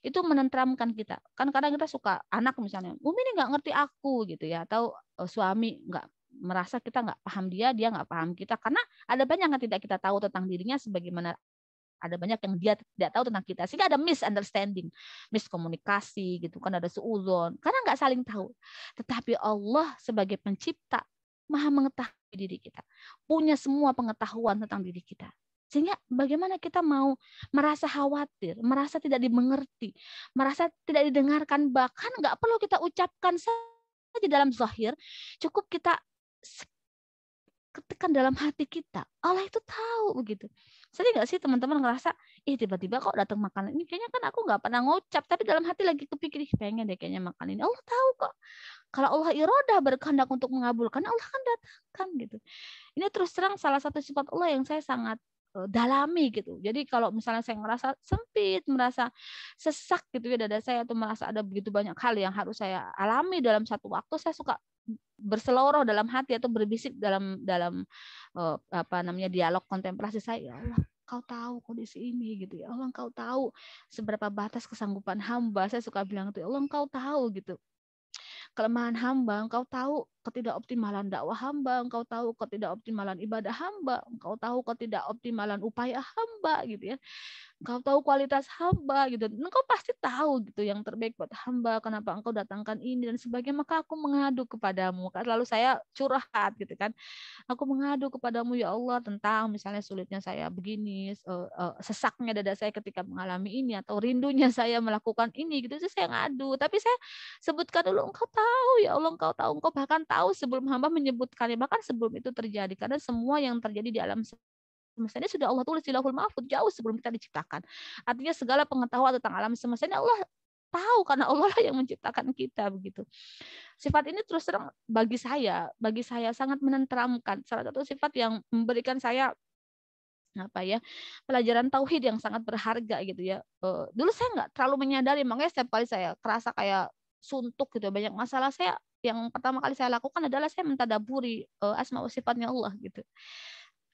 itu menentramkan kita kan kadang kita suka anak misalnya umi ini nggak ngerti aku gitu ya atau e, suami nggak merasa kita nggak paham dia dia nggak paham kita karena ada banyak yang tidak kita tahu tentang dirinya sebagaimana ada banyak yang dia tidak tahu tentang kita sehingga ada misunderstanding, miskomunikasi gitu kan ada seuzon karena nggak saling tahu. Tetapi Allah sebagai pencipta maha mengetahui diri kita, punya semua pengetahuan tentang diri kita. Sehingga bagaimana kita mau merasa khawatir, merasa tidak dimengerti, merasa tidak didengarkan, bahkan nggak perlu kita ucapkan saja dalam zahir, cukup kita ketikan dalam hati kita. Allah itu tahu begitu. Sering nggak sih teman-teman ngerasa, ih eh, tiba-tiba kok datang makanan ini, kayaknya kan aku nggak pernah ngucap tapi dalam hati lagi kepikir, pengen deh kayaknya makan ini. Allah tahu kok. Kalau Allah irodah berkehendak untuk mengabulkan, Allah akan datangkan gitu. Ini terus terang salah satu sifat Allah yang saya sangat Eh, dalami gitu. Jadi kalau misalnya saya merasa sempit, merasa sesak gitu ya dada saya atau merasa ada begitu banyak hal yang harus saya alami dalam satu waktu, saya suka berseloroh dalam hati atau berbisik dalam dalam eh, apa namanya dialog kontemplasi saya, ya Allah, kau tahu kondisi ini gitu ya. Allah, kau tahu seberapa batas kesanggupan hamba. Saya suka bilang itu, ya Allah, kau tahu gitu kelemahan hamba, kau tahu ketidakoptimalan dakwah hamba, engkau tahu ketidakoptimalan ibadah hamba, engkau tahu ketidakoptimalan upaya hamba gitu ya. Engkau tahu kualitas hamba gitu. Engkau pasti tahu gitu yang terbaik buat hamba, kenapa engkau datangkan ini dan sebagainya, maka aku mengadu kepadamu. Lalu saya curhat gitu kan. Aku mengadu kepadamu ya Allah tentang misalnya sulitnya saya begini, eh, sesaknya dada saya ketika mengalami ini atau rindunya saya melakukan ini gitu. Jadi saya ngadu, tapi saya sebutkan dulu engkau tahu ya Allah, engkau tahu, engkau bahkan tahu tahu sebelum hamba menyebutkannya bahkan sebelum itu terjadi karena semua yang terjadi di alam semesta ini sudah Allah tulis di lahul mahfud jauh sebelum kita diciptakan. Artinya segala pengetahuan tentang alam semesta ini Allah tahu karena Allah lah yang menciptakan kita begitu. Sifat ini terus terang bagi saya, bagi saya sangat menenteramkan. Salah satu sifat yang memberikan saya apa ya pelajaran tauhid yang sangat berharga gitu ya. Eh, dulu saya nggak terlalu menyadari makanya setiap kali saya kerasa kayak suntuk gitu ya, banyak masalah saya yang pertama kali saya lakukan adalah saya mentadaburi uh, asma wa sifatnya Allah gitu.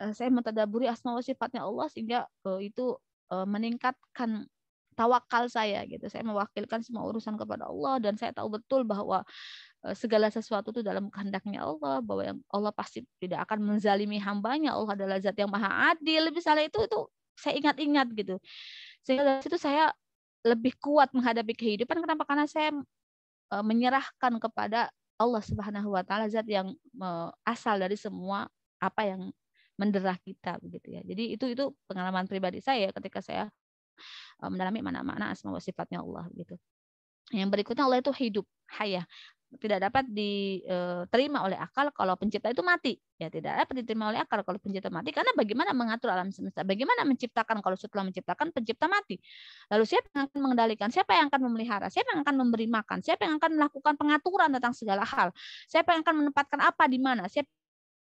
Uh, saya mentadaburi asma wa sifatnya Allah sehingga uh, itu uh, meningkatkan tawakal saya gitu. Saya mewakilkan semua urusan kepada Allah dan saya tahu betul bahwa segala sesuatu itu dalam kehendaknya Allah bahwa yang Allah pasti tidak akan menzalimi hambanya Allah adalah zat yang maha adil misalnya itu itu saya ingat-ingat gitu sehingga dari situ saya lebih kuat menghadapi kehidupan kenapa karena saya Eh, menyerahkan kepada Allah Subhanahu wa taala zat yang eh, asal dari semua apa yang menderah kita begitu ya. Jadi itu itu pengalaman pribadi saya ketika saya eh, mendalami mana-mana asma wa sifatnya Allah gitu. Yang berikutnya Allah itu hidup, hayah tidak dapat diterima eh, oleh akal kalau pencipta itu mati. Ya tidak dapat diterima oleh akal kalau pencipta mati karena bagaimana mengatur alam semesta? Bagaimana menciptakan kalau setelah menciptakan pencipta mati? Lalu siapa yang akan mengendalikan? Siapa yang akan memelihara? Siapa yang akan memberi makan? Siapa yang akan melakukan pengaturan tentang segala hal? Siapa yang akan menempatkan apa di mana? Siapa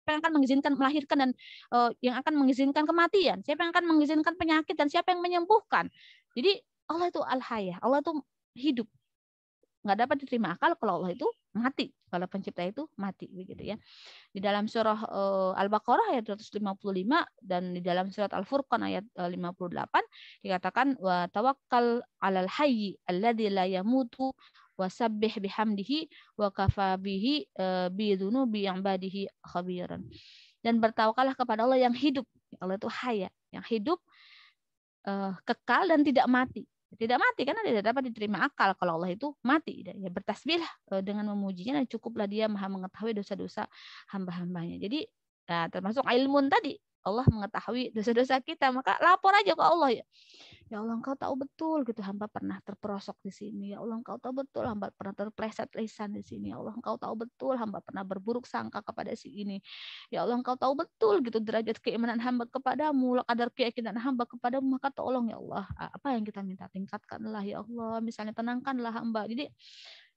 siapa yang akan mengizinkan melahirkan dan uh, yang akan mengizinkan kematian, siapa yang akan mengizinkan penyakit dan siapa yang menyembuhkan. Jadi Allah itu al-hayah, Allah itu hidup nggak dapat diterima akal kalau Allah itu mati kalau pencipta itu mati begitu ya hmm. di dalam surah uh, Al-Baqarah ayat 255 dan di dalam surat Al-Furqan ayat 58 eh, dikatakan wa tawakkal 'alal hayyi alladzi la yamutu wasabbih bihamdihi wa kafabihi eh, bi dzunubi ibadihi khabiran dan bertawakallah kepada Allah yang hidup ya Allah itu haya yang hidup uh, kekal dan tidak mati tidak mati karena tidak dapat diterima akal kalau Allah itu mati ya bertasbihlah eh, dengan memujinya dan cukuplah dia maha mengetahui dosa-dosa hamba-hambanya jadi nah, termasuk ilmu tadi Allah mengetahui dosa-dosa kita, maka lapor aja ke Allah ya. Ya Allah engkau tahu betul gitu hamba pernah terperosok di sini. Ya Allah engkau tahu betul hamba pernah terpleset lisan di sini. Ya Allah engkau tahu betul hamba pernah berburuk sangka kepada si ini. Ya Allah engkau tahu betul gitu derajat keimanan hamba kepadamu, kadar keyakinan hamba kepadamu, maka tolong ya Allah apa yang kita minta tingkatkanlah ya Allah, misalnya tenangkanlah hamba. Jadi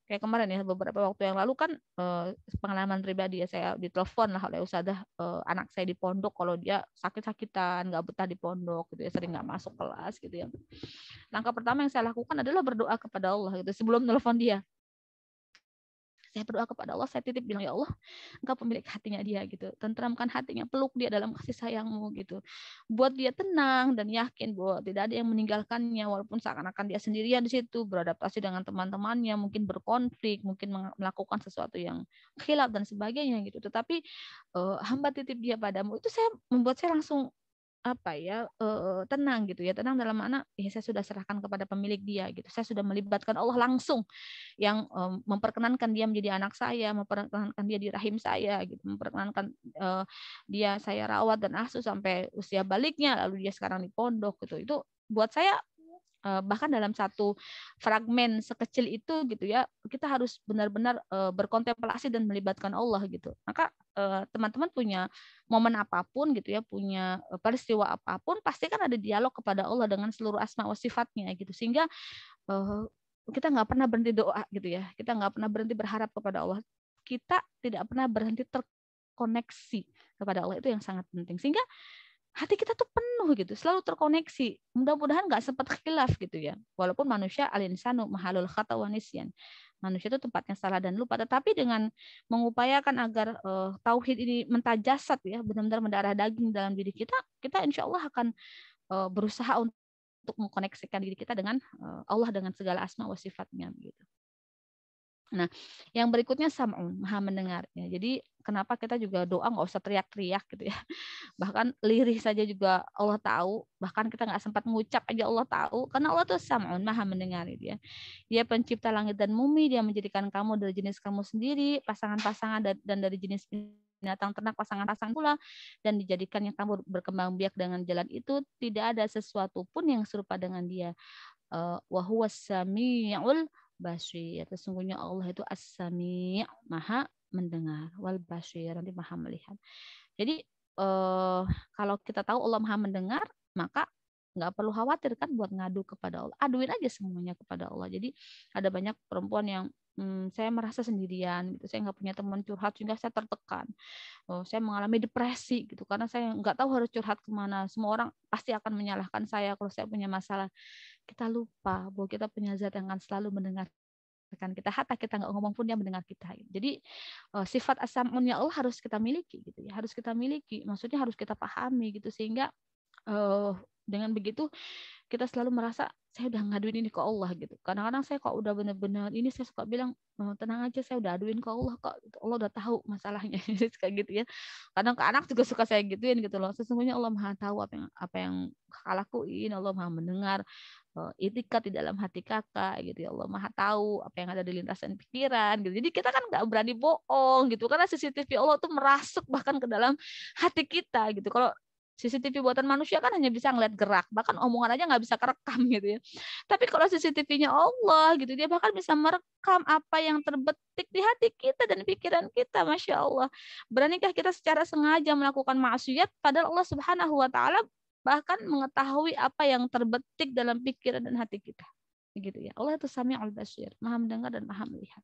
kayak kemarin ya beberapa waktu yang lalu kan eh, pengalaman pribadi ya saya ditelepon lah oleh usaha eh, anak saya di pondok kalau dia sakit-sakitan nggak betah di pondok gitu ya sering nggak masuk kelas gitu ya langkah pertama yang saya lakukan adalah berdoa kepada Allah gitu sebelum telepon dia saya berdoa kepada Allah saya titip bilang ya Allah engkau pemilik hatinya dia gitu tentramkan hatinya peluk dia dalam kasih sayangmu gitu buat dia tenang dan yakin bahwa tidak ada yang meninggalkannya walaupun seakan-akan dia sendirian di situ beradaptasi dengan teman-temannya mungkin berkonflik mungkin melakukan sesuatu yang khilaf dan sebagainya gitu tetapi uh, hamba titip dia padamu itu saya membuat saya langsung apa ya uh, tenang gitu ya tenang dalam makna ya saya sudah serahkan kepada pemilik dia gitu saya sudah melibatkan Allah langsung yang um, memperkenankan dia menjadi anak saya memperkenankan dia di rahim saya gitu memperkenankan uh, dia saya rawat dan asuh sampai usia baliknya lalu dia sekarang di pondok gitu itu buat saya bahkan dalam satu fragmen sekecil itu gitu ya kita harus benar-benar berkontemplasi dan melibatkan Allah gitu maka Eh, teman-teman punya momen apapun gitu ya, punya eh, peristiwa apapun, pasti kan ada dialog kepada Allah dengan seluruh asma wa sifatnya gitu. Sehingga eh, kita nggak pernah berhenti doa gitu ya, kita nggak pernah berhenti berharap kepada Allah, kita tidak pernah berhenti terkoneksi kepada Allah itu yang sangat penting. Sehingga hati kita tuh penuh gitu, selalu terkoneksi. Mudah-mudahan nggak sempat khilaf gitu ya. Walaupun manusia alinsanu mahalul khata manusia itu tempatnya salah dan lupa tetapi dengan mengupayakan agar uh, tauhid ini mentajasat ya benar-benar mendarah daging dalam diri kita kita insya Allah akan uh, berusaha untuk mengkoneksikan diri kita dengan uh, Allah dengan segala asma wa sifatnya gitu. Nah, yang berikutnya sam'un, maha mendengar. Ya, jadi kenapa kita juga doa nggak usah teriak-teriak gitu ya. Bahkan lirih saja juga Allah tahu, bahkan kita nggak sempat mengucap aja Allah tahu, karena Allah tuh sam'un, maha mendengar gitu ya. Dia pencipta langit dan bumi, dia menjadikan kamu dari jenis kamu sendiri, pasangan-pasangan dan dari jenis binatang ternak pasangan-pasangan pula dan dijadikan yang kamu berkembang biak dengan jalan itu tidak ada sesuatu pun yang serupa dengan dia. Uh, basir. Sesungguhnya Allah itu as maha mendengar wal basir nanti maha melihat. Jadi eh, kalau kita tahu Allah maha mendengar maka nggak perlu khawatir kan buat ngadu kepada Allah. Aduin aja semuanya kepada Allah. Jadi ada banyak perempuan yang hmm, saya merasa sendirian gitu saya nggak punya teman curhat sehingga saya tertekan oh, saya mengalami depresi gitu karena saya nggak tahu harus curhat kemana semua orang pasti akan menyalahkan saya kalau saya punya masalah kita lupa bahwa kita punya zat yang akan selalu mendengar akan kita hatta kita nggak ngomong pun dia mendengar kita gitu. jadi eh, sifat asamunnya Allah harus kita miliki gitu ya harus kita miliki maksudnya harus kita pahami gitu sehingga uh, dengan begitu kita selalu merasa saya udah ngaduin ini ke Allah gitu kadang-kadang saya kok udah bener-bener ini saya suka bilang eh, tenang aja saya udah aduin ke Allah kok gitu. Allah udah tahu masalahnya kayak gitu ya kadang ke anak juga suka saya gituin gitu loh sesungguhnya Allah maha tahu apa yang apa yang kalahku ini Allah maha mendengar Eh, itikat di dalam hati kakak gitu ya Allah maha tahu apa yang ada di lintasan pikiran gitu jadi kita kan nggak berani bohong gitu karena CCTV Allah tuh merasuk bahkan ke dalam hati kita gitu kalau CCTV buatan manusia kan hanya bisa ngeliat gerak bahkan omongan aja nggak bisa kerekam gitu ya tapi kalau CCTV-nya Allah gitu dia bahkan bisa merekam apa yang terbetik di hati kita dan pikiran kita masya Allah beranikah kita secara sengaja melakukan maksiat padahal Allah Subhanahu Wa Taala bahkan mengetahui apa yang terbetik dalam pikiran dan hati kita. Begitu ya. Allah itu al Basir, Maha mendengar dan Maha melihat.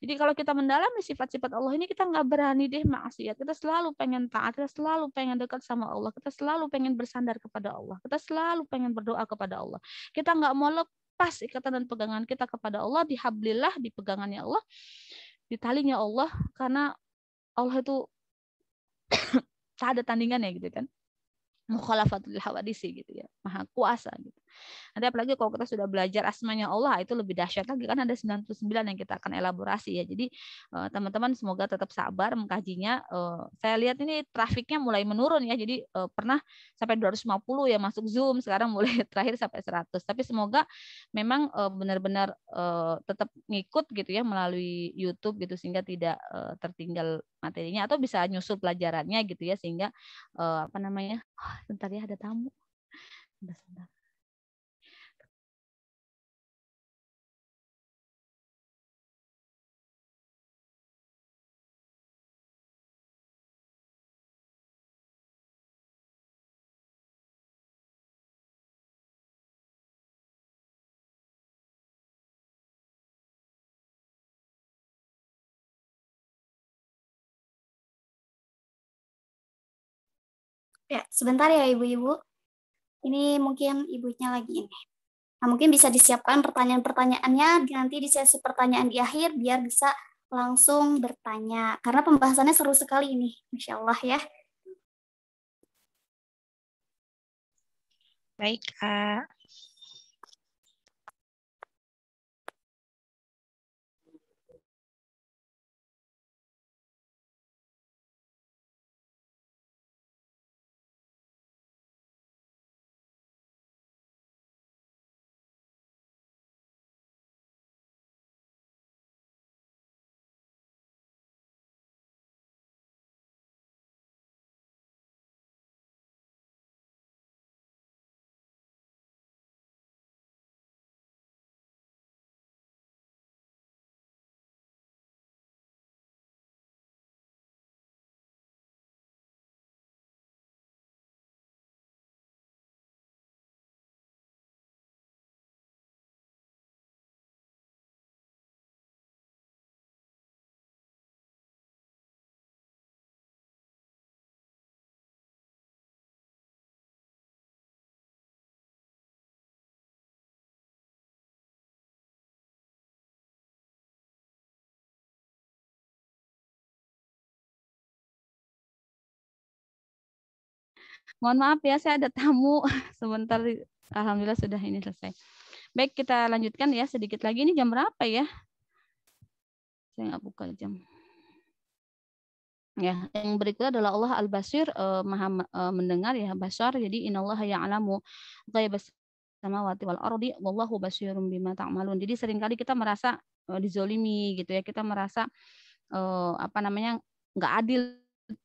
Jadi kalau kita mendalami sifat-sifat Allah ini kita nggak berani deh maksiat. Kita selalu pengen taat, kita selalu pengen dekat sama Allah, kita selalu pengen bersandar kepada Allah, kita selalu pengen berdoa kepada Allah. Kita nggak mau lepas ikatan dan pegangan kita kepada Allah di hablillah, di pegangannya Allah, di talinya Allah karena Allah itu tak ada tandingannya gitu kan mukhalafatul hawadisi gitu ya maha kuasa gitu Nanti apalagi kalau kita sudah belajar asmanya Allah itu lebih dahsyat lagi kan ada 99 yang kita akan elaborasi ya. Jadi eh, teman-teman semoga tetap sabar mengkajinya. Eh, saya lihat ini trafiknya mulai menurun ya. Jadi eh, pernah sampai 250 ya masuk Zoom, sekarang mulai terakhir sampai 100. Tapi semoga memang benar-benar tetap ngikut gitu ya melalui YouTube gitu sehingga tidak tertinggal materinya atau bisa nyusul pelajarannya gitu ya sehingga apa namanya oh, bentar ya ada tamu bentar, bentar. Ya, sebentar ya ibu-ibu. Ini mungkin ibunya lagi ini. Nah, mungkin bisa disiapkan pertanyaan-pertanyaannya nanti di sesi pertanyaan di akhir biar bisa langsung bertanya. Karena pembahasannya seru sekali ini, Insya Allah ya. Baik, Kak. Mohon maaf ya, saya ada tamu. Sebentar, alhamdulillah sudah ini selesai. Baik, kita lanjutkan ya sedikit lagi. Ini jam berapa ya? Saya nggak buka jam. Ya, yang berikutnya adalah Allah Al-Basir uh, Maha uh, mendengar ya basar. Jadi inallah ya alamu sama wati wal ardi wallahu basyirum bima ta'malun. Jadi seringkali kita merasa eh, dizolimi gitu ya, kita merasa uh, apa namanya nggak adil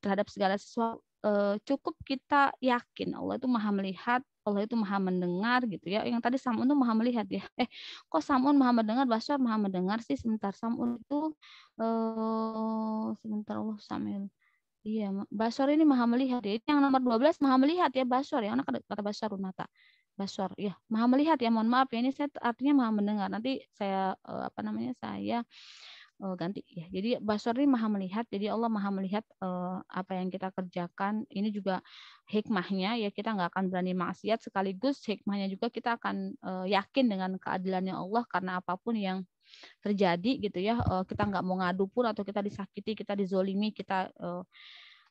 terhadap segala sesuatu Eh, cukup kita yakin Allah itu maha melihat Allah itu maha mendengar gitu ya yang tadi Samun itu maha melihat ya eh kok Samun maha mendengar Basyar maha mendengar sih sebentar Samun itu eh sebentar Allah Samuel iya Basor ini maha melihat ya yang nomor 12 maha melihat ya Basor ya anak kata Basor Runata Basor ya maha melihat ya mohon maaf ya ini saya artinya maha mendengar nanti saya eh, apa namanya saya Eh, ganti ya. Jadi Basori maha melihat, jadi Allah maha melihat uh, apa yang kita kerjakan. Ini juga hikmahnya ya kita nggak akan berani maksiat sekaligus hikmahnya juga kita akan uh, yakin dengan keadilannya Allah karena apapun yang terjadi gitu ya uh, kita nggak mau ngadu pun atau kita disakiti, kita dizolimi, kita uh,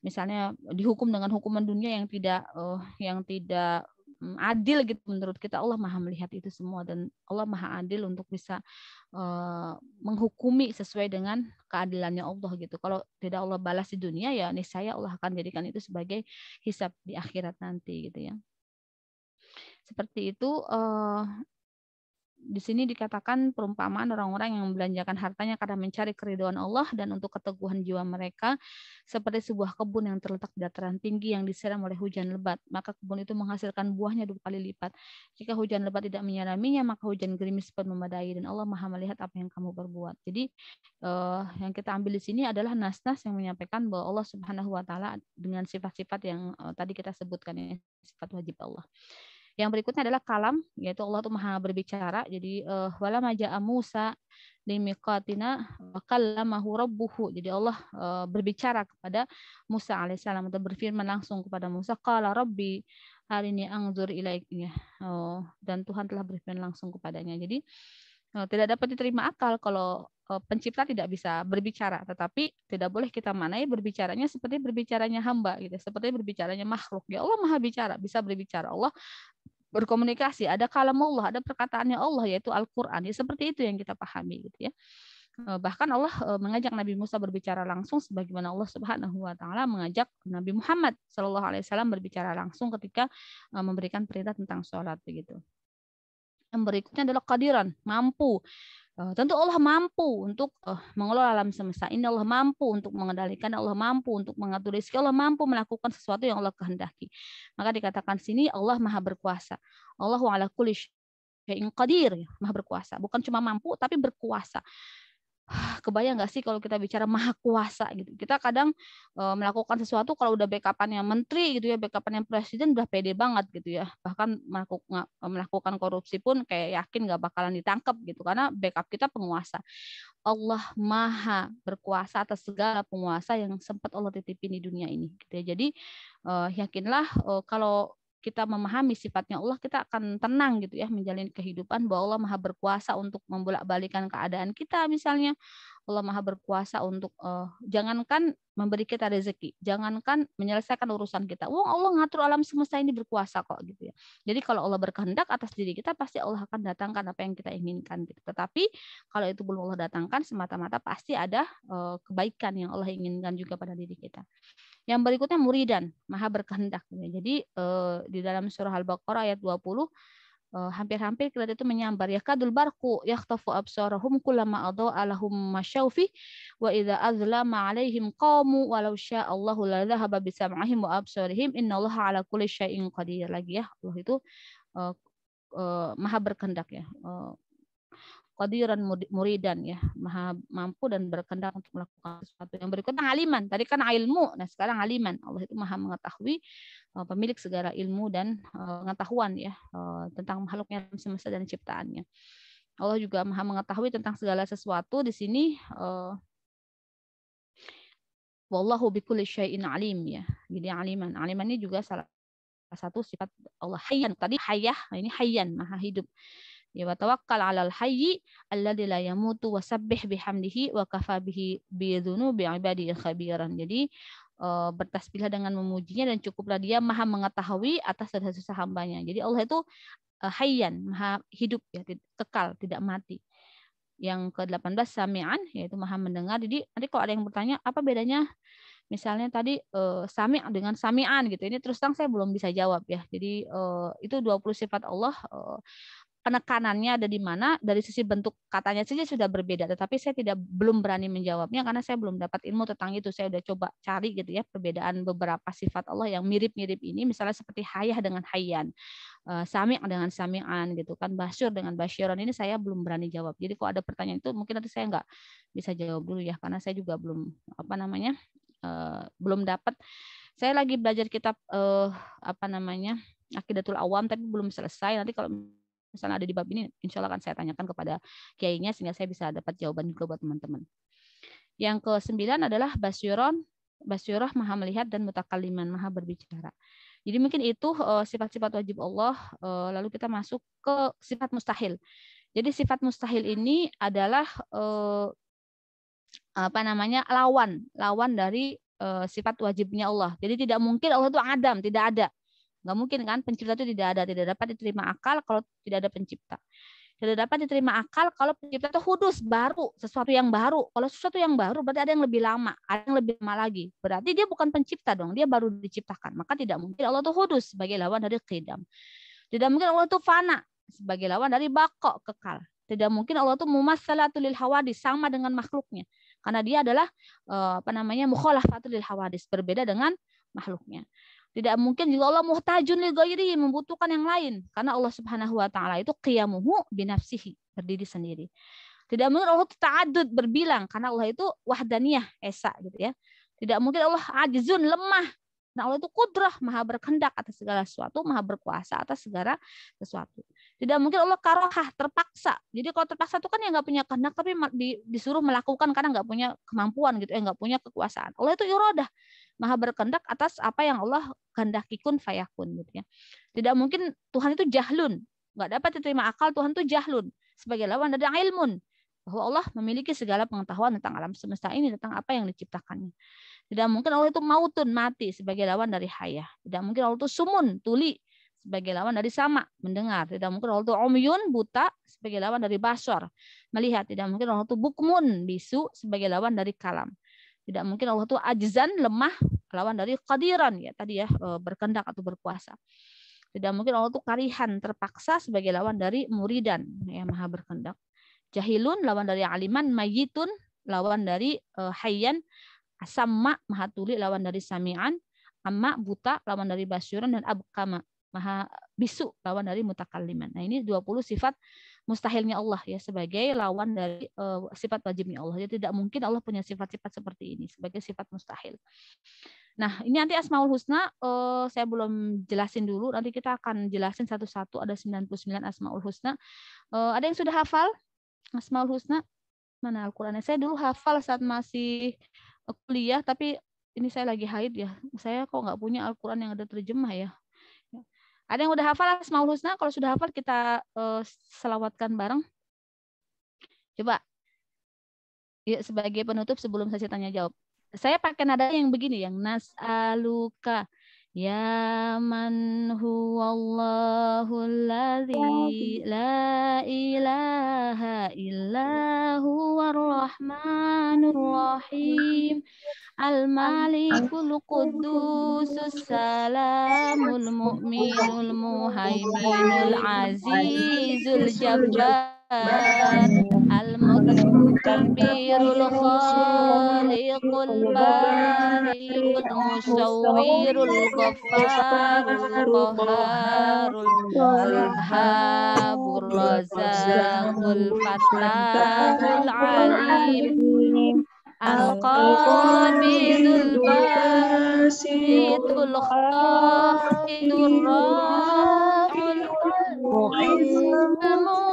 misalnya dihukum dengan hukuman dunia yang tidak uh, yang tidak Mm, adil gitu menurut kita Allah maha melihat itu semua dan Allah maha adil untuk bisa uh, menghukumi sesuai dengan keadilannya Allah gitu kalau tidak Allah balas di dunia ya nih saya Allah akan jadikan itu sebagai hisap di akhirat nanti gitu ya seperti itu uh, di sini dikatakan perumpamaan orang-orang yang membelanjakan hartanya karena mencari keriduan Allah dan untuk keteguhan jiwa mereka seperti sebuah kebun yang terletak di dataran tinggi yang disiram oleh hujan lebat maka kebun itu menghasilkan buahnya dua kali lipat jika hujan lebat tidak menyiraminya maka hujan gerimis pun memadai dan Allah maha melihat apa yang kamu perbuat jadi eh, yang kita ambil di sini adalah nas-nas yang menyampaikan bahwa Allah subhanahu wa taala dengan sifat-sifat yang eh, tadi kita sebutkan ya sifat wajib Allah yang berikutnya adalah kalam, yaitu Allah itu maha berbicara. Jadi eh, wala maja Musa limiqatina kallamahu rabbuhu. Jadi Allah eh, berbicara kepada Musa alaihissalam atau berfirman langsung kepada Musa, qala Robbi hari ini angzur ilaiknya. Oh, dan Tuhan telah berfirman langsung kepadanya. Jadi eh, tidak dapat diterima akal kalau pencipta tidak bisa berbicara, tetapi tidak boleh kita manai berbicaranya seperti berbicaranya hamba gitu, seperti berbicaranya makhluk. Ya Allah Maha bicara, bisa berbicara. Allah berkomunikasi, ada kalam Allah ada perkataannya Allah yaitu Al-Qur'an. Ya seperti itu yang kita pahami gitu ya. Eh, bahkan Allah eh, mengajak Nabi Musa berbicara langsung sebagaimana Allah Subhanahu wa taala mengajak Nabi Muhammad Shallallahu alaihi wasallam berbicara langsung ketika eh, memberikan perintah tentang sholat begitu. Yang berikutnya adalah kadiran, mampu. Eh, tentu Allah mampu untuk eh, mengelola alam semesta. Ini Allah mampu untuk mengendalikan, Allah mampu untuk mengatur rezeki, Allah mampu melakukan sesuatu yang Allah kehendaki. Maka dikatakan sini Allah maha berkuasa. Allah wa'ala kulish. syai'in qadir, maha berkuasa. Bukan cuma mampu, tapi berkuasa kebayang nggak sih kalau kita bicara maha kuasa gitu kita kadang e, melakukan sesuatu kalau udah backupannya menteri gitu ya backupannya presiden udah pede banget gitu ya bahkan melakukan e, melakukan korupsi pun kayak yakin nggak bakalan ditangkap gitu karena backup kita penguasa Allah maha berkuasa atas segala penguasa yang sempat Allah titipin di dunia ini gitu ya jadi e, yakinlah e, kalau kita memahami sifatnya Allah, kita akan tenang gitu ya menjalin kehidupan bahwa Allah Maha berkuasa untuk membolak-balikan keadaan kita misalnya. Allah Maha berkuasa untuk uh, jangankan memberi kita rezeki, jangankan menyelesaikan urusan kita. Wong Allah ngatur alam semesta ini berkuasa kok gitu ya. Jadi kalau Allah berkehendak atas diri kita pasti Allah akan datangkan apa yang kita inginkan gitu. Tetapi kalau itu belum Allah datangkan semata-mata pasti ada uh, kebaikan yang Allah inginkan juga pada diri kita. Yang berikutnya muridan, maha berkehendak. Jadi eh, di dalam surah Al-Baqarah ayat 20 eh, hampir-hampir kita itu menyambar ya kadul barku yakhtafu absarahum kullama adha'a alahum masyaufi wa idza azlama alaihim qamu walau syaa Allahu la dhahaba bi sam'ihim wa absarihim innallaha ala kulli syai'in qadir lagi ya Allah itu eh, maha berkehendak ya qadiran muridan ya, maha mampu dan berkendak untuk melakukan sesuatu. Yang berikutnya kan aliman. Tadi kan ilmu, nah sekarang aliman. Allah itu maha mengetahui eh, pemilik segala ilmu dan eh, pengetahuan ya eh, tentang makhluknya semesta dan ciptaannya. Allah juga maha mengetahui tentang segala sesuatu di sini wallahu bikulli syai'in alim ya. Jadi aliman. Aliman ini juga salah satu sifat Allah hayyan. Tadi hayah, nah, ini hayyan, maha hidup. Ya wa tawakkal 'alal hayyi alladzi la yamutu sabbih bihamdihi wa kafa bihi bi dzunubi ibadihi khabiran. Jadi uh, bertasbihlah dengan memujinya dan cukuplah dia maha mengetahui atas segala susah hambanya. Jadi Allah itu uh, hayyan, maha hidup ya, kekal, tidak mati yang ke-18 samian yaitu maha mendengar. Jadi nanti kalau ada yang bertanya apa bedanya misalnya tadi uh, sami dengan samian gitu. Ini terus terang saya belum bisa jawab ya. Jadi uh, itu 20 sifat Allah uh, penekanannya ada di mana dari sisi bentuk katanya saja sudah berbeda tetapi saya tidak belum berani menjawabnya karena saya belum dapat ilmu tentang itu saya sudah coba cari gitu ya perbedaan beberapa sifat Allah yang mirip-mirip ini misalnya seperti hayah dengan hayyan eh, sami' dengan sami'an gitu kan basyur dengan basyuran ini saya belum berani jawab. Jadi kalau ada pertanyaan itu mungkin nanti saya nggak bisa jawab dulu ya karena saya juga belum apa namanya eh, belum dapat. Saya lagi belajar kitab eh, apa namanya Akidatul Awam tapi belum selesai. Nanti kalau misalnya ada di bab ini, insya Allah akan saya tanyakan kepada kiainya sehingga saya bisa dapat jawaban juga buat teman-teman. Yang ke sembilan adalah basyuron, basyurah maha melihat dan mutakaliman maha berbicara. Jadi mungkin itu eh, sifat-sifat uh, wajib Allah. Uh, lalu kita masuk ke sifat mustahil. Jadi sifat mustahil ini adalah uh, apa namanya lawan, lawan dari sifat wajibnya Allah. Jadi tidak mungkin Allah itu adam, tidak ada. Nggak mungkin kan pencipta itu tidak ada, tidak dapat diterima akal kalau tidak ada pencipta. Tidak dapat diterima akal kalau pencipta itu hudus, baru, sesuatu yang baru. Kalau sesuatu yang baru berarti ada yang lebih lama, ada yang lebih lama lagi. Berarti dia bukan pencipta dong, dia baru diciptakan. Maka tidak mungkin Allah itu hudus sebagai lawan dari qidam. Tidak mungkin Allah itu fana sebagai lawan dari bako kekal. Tidak mungkin Allah itu mumassalatul lil hawadis sama dengan makhluknya. Karena dia adalah eh, apa namanya mukhalafatul lil hawadis, berbeda dengan makhluknya. Tidak mungkin juga Allah muhtajun li ghairi, membutuhkan yang lain karena Allah Subhanahu wa taala itu qiyamuhu binafsihi, berdiri sendiri. Tidak mungkin Allah itu ta'adud berbilang karena Allah itu wahdaniyah esa gitu ya. Tidak mungkin Allah ajizun lemah. Nah Allah itu kudrah maha berkehendak atas segala sesuatu, maha berkuasa atas segala sesuatu. Tidak mungkin Allah karohah terpaksa. Jadi kalau terpaksa itu kan yang nggak punya kehendak tapi disuruh melakukan karena nggak punya kemampuan gitu, ya nggak punya kekuasaan. Allah itu irodah, maha berkehendak atas apa yang Allah kehendaki kun fayakun gitu ya. Tidak mungkin Tuhan itu jahlun, nggak dapat diterima akal Tuhan itu jahlun. Sebagai lawan dari ilmun bahwa Allah memiliki segala pengetahuan tentang alam semesta ini, tentang apa yang diciptakannya. Tidak mungkin Allah itu mautun, mati, sebagai lawan dari hayah. Tidak mungkin Allah itu sumun, tuli, sebagai lawan dari sama, mendengar. Tidak mungkin rohul tu omyun, buta, sebagai lawan dari basor, melihat. Tidak mungkin rohul tu bukmun, bisu, sebagai lawan dari kalam. Tidak mungkin Allah itu ajzan, lemah, lawan dari qadiran, ya tadi ya, eh, berkendak atau berpuasa Tidak mungkin Allah itu karihan, terpaksa, sebagai lawan dari muridan, ya maha berkendak. Jahilun, lawan dari aliman, mayitun, lawan dari uh, hayyan, asamma, maha tuli, lawan dari sami'an, amma buta lawan dari basyuran dan abkama maha bisu lawan dari mutakalliman. Nah, ini 20 sifat mustahilnya Allah ya sebagai lawan dari uh, sifat wajibnya Allah. Jadi tidak mungkin Allah punya sifat-sifat seperti ini sebagai sifat mustahil. Nah, ini nanti Asmaul Husna uh, saya belum jelasin dulu, nanti kita akan jelasin satu-satu ada 99 Asmaul Husna. Uh, ada yang sudah hafal Asmaul Husna? Mana Al-Qur'annya? Saya dulu hafal saat masih kuliah tapi ini saya lagi haid ya. Saya kok nggak punya Al-Quran yang ada terjemah ya. Ada yang udah hafal Asmaul Husna? Kalau sudah hafal kita uh, selawatkan bareng. Coba. ya sebagai penutup sebelum saya tanya jawab. Saya pakai nada yang begini yang nas'aluka ya man huwallahul ya la ilaha illahu الرحمن الرحيم الملك القدوس السلام المؤمن المهيمن العزيز الجبار كبير الخالق البارئ المصور الغفار القهار الوهاب الرزاق الفتاح العليم القابض الباسط الخافض الراحل المعلم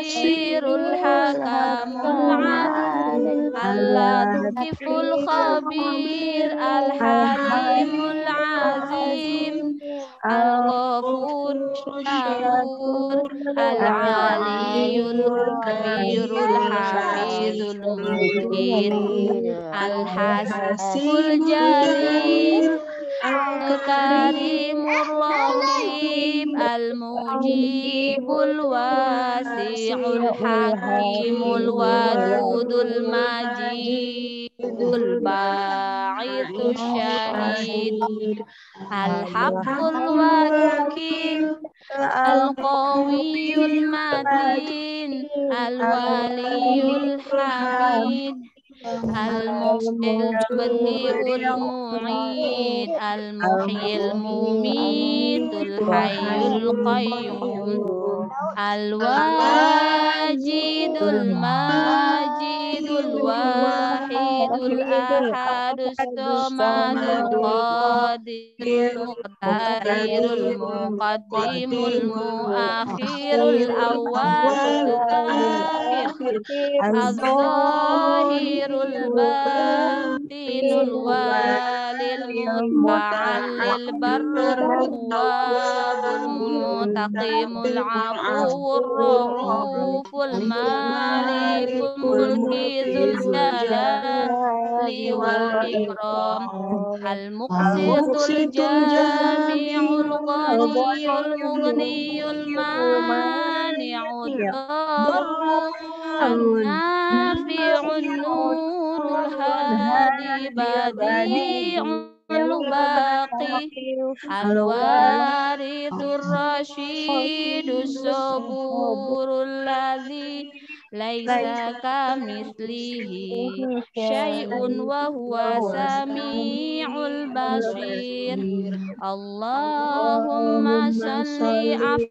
بشير الحكم العدل اللطيف الخبير الحليم العظيم الغفور الشكور العلي الكبير الحميد المبين الحسن الجليل الكريم الرحيم المجيب الواسع الحكيم الودود المجيد الباعث الشهيد الحق الوكيل القوي المتين الولي الحميد المبدئ المعيد المحيي المميت الحي القيوم الواجد الماجد الواجد الأحد الصمد القادر المقتدر المقدم المؤخر الأول الآخر الظاهر الباطن الواحد للمتعل البر الرواب المتقيم العفو الرؤوف المالك الملك ذو الجلال والإكرام المقسط الجامع الغني المغني المانع الضار النافع النور الهادي بديع الباقي الوارث الرشيد الصبور الذي ليس كمثله شيء وهو سميع البصير اللهم صل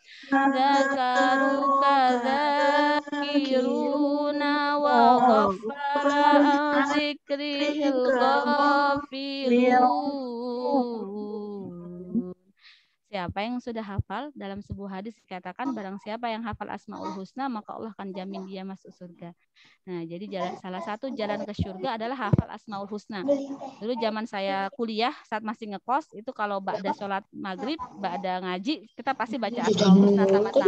ذكرك ذاكرون وغفر عن ذكره الغافلون Siapa yang sudah hafal dalam sebuah hadis dikatakan barang siapa yang hafal Asmaul Husna maka Allah akan jamin dia masuk surga. Nah, jadi jalan salah satu jalan ke surga adalah hafal Asmaul Husna. Dulu zaman saya kuliah saat masih ngekos itu kalau ba'da sholat maghrib, ba'da ngaji, kita pasti baca Asmaul Husna sama-sama.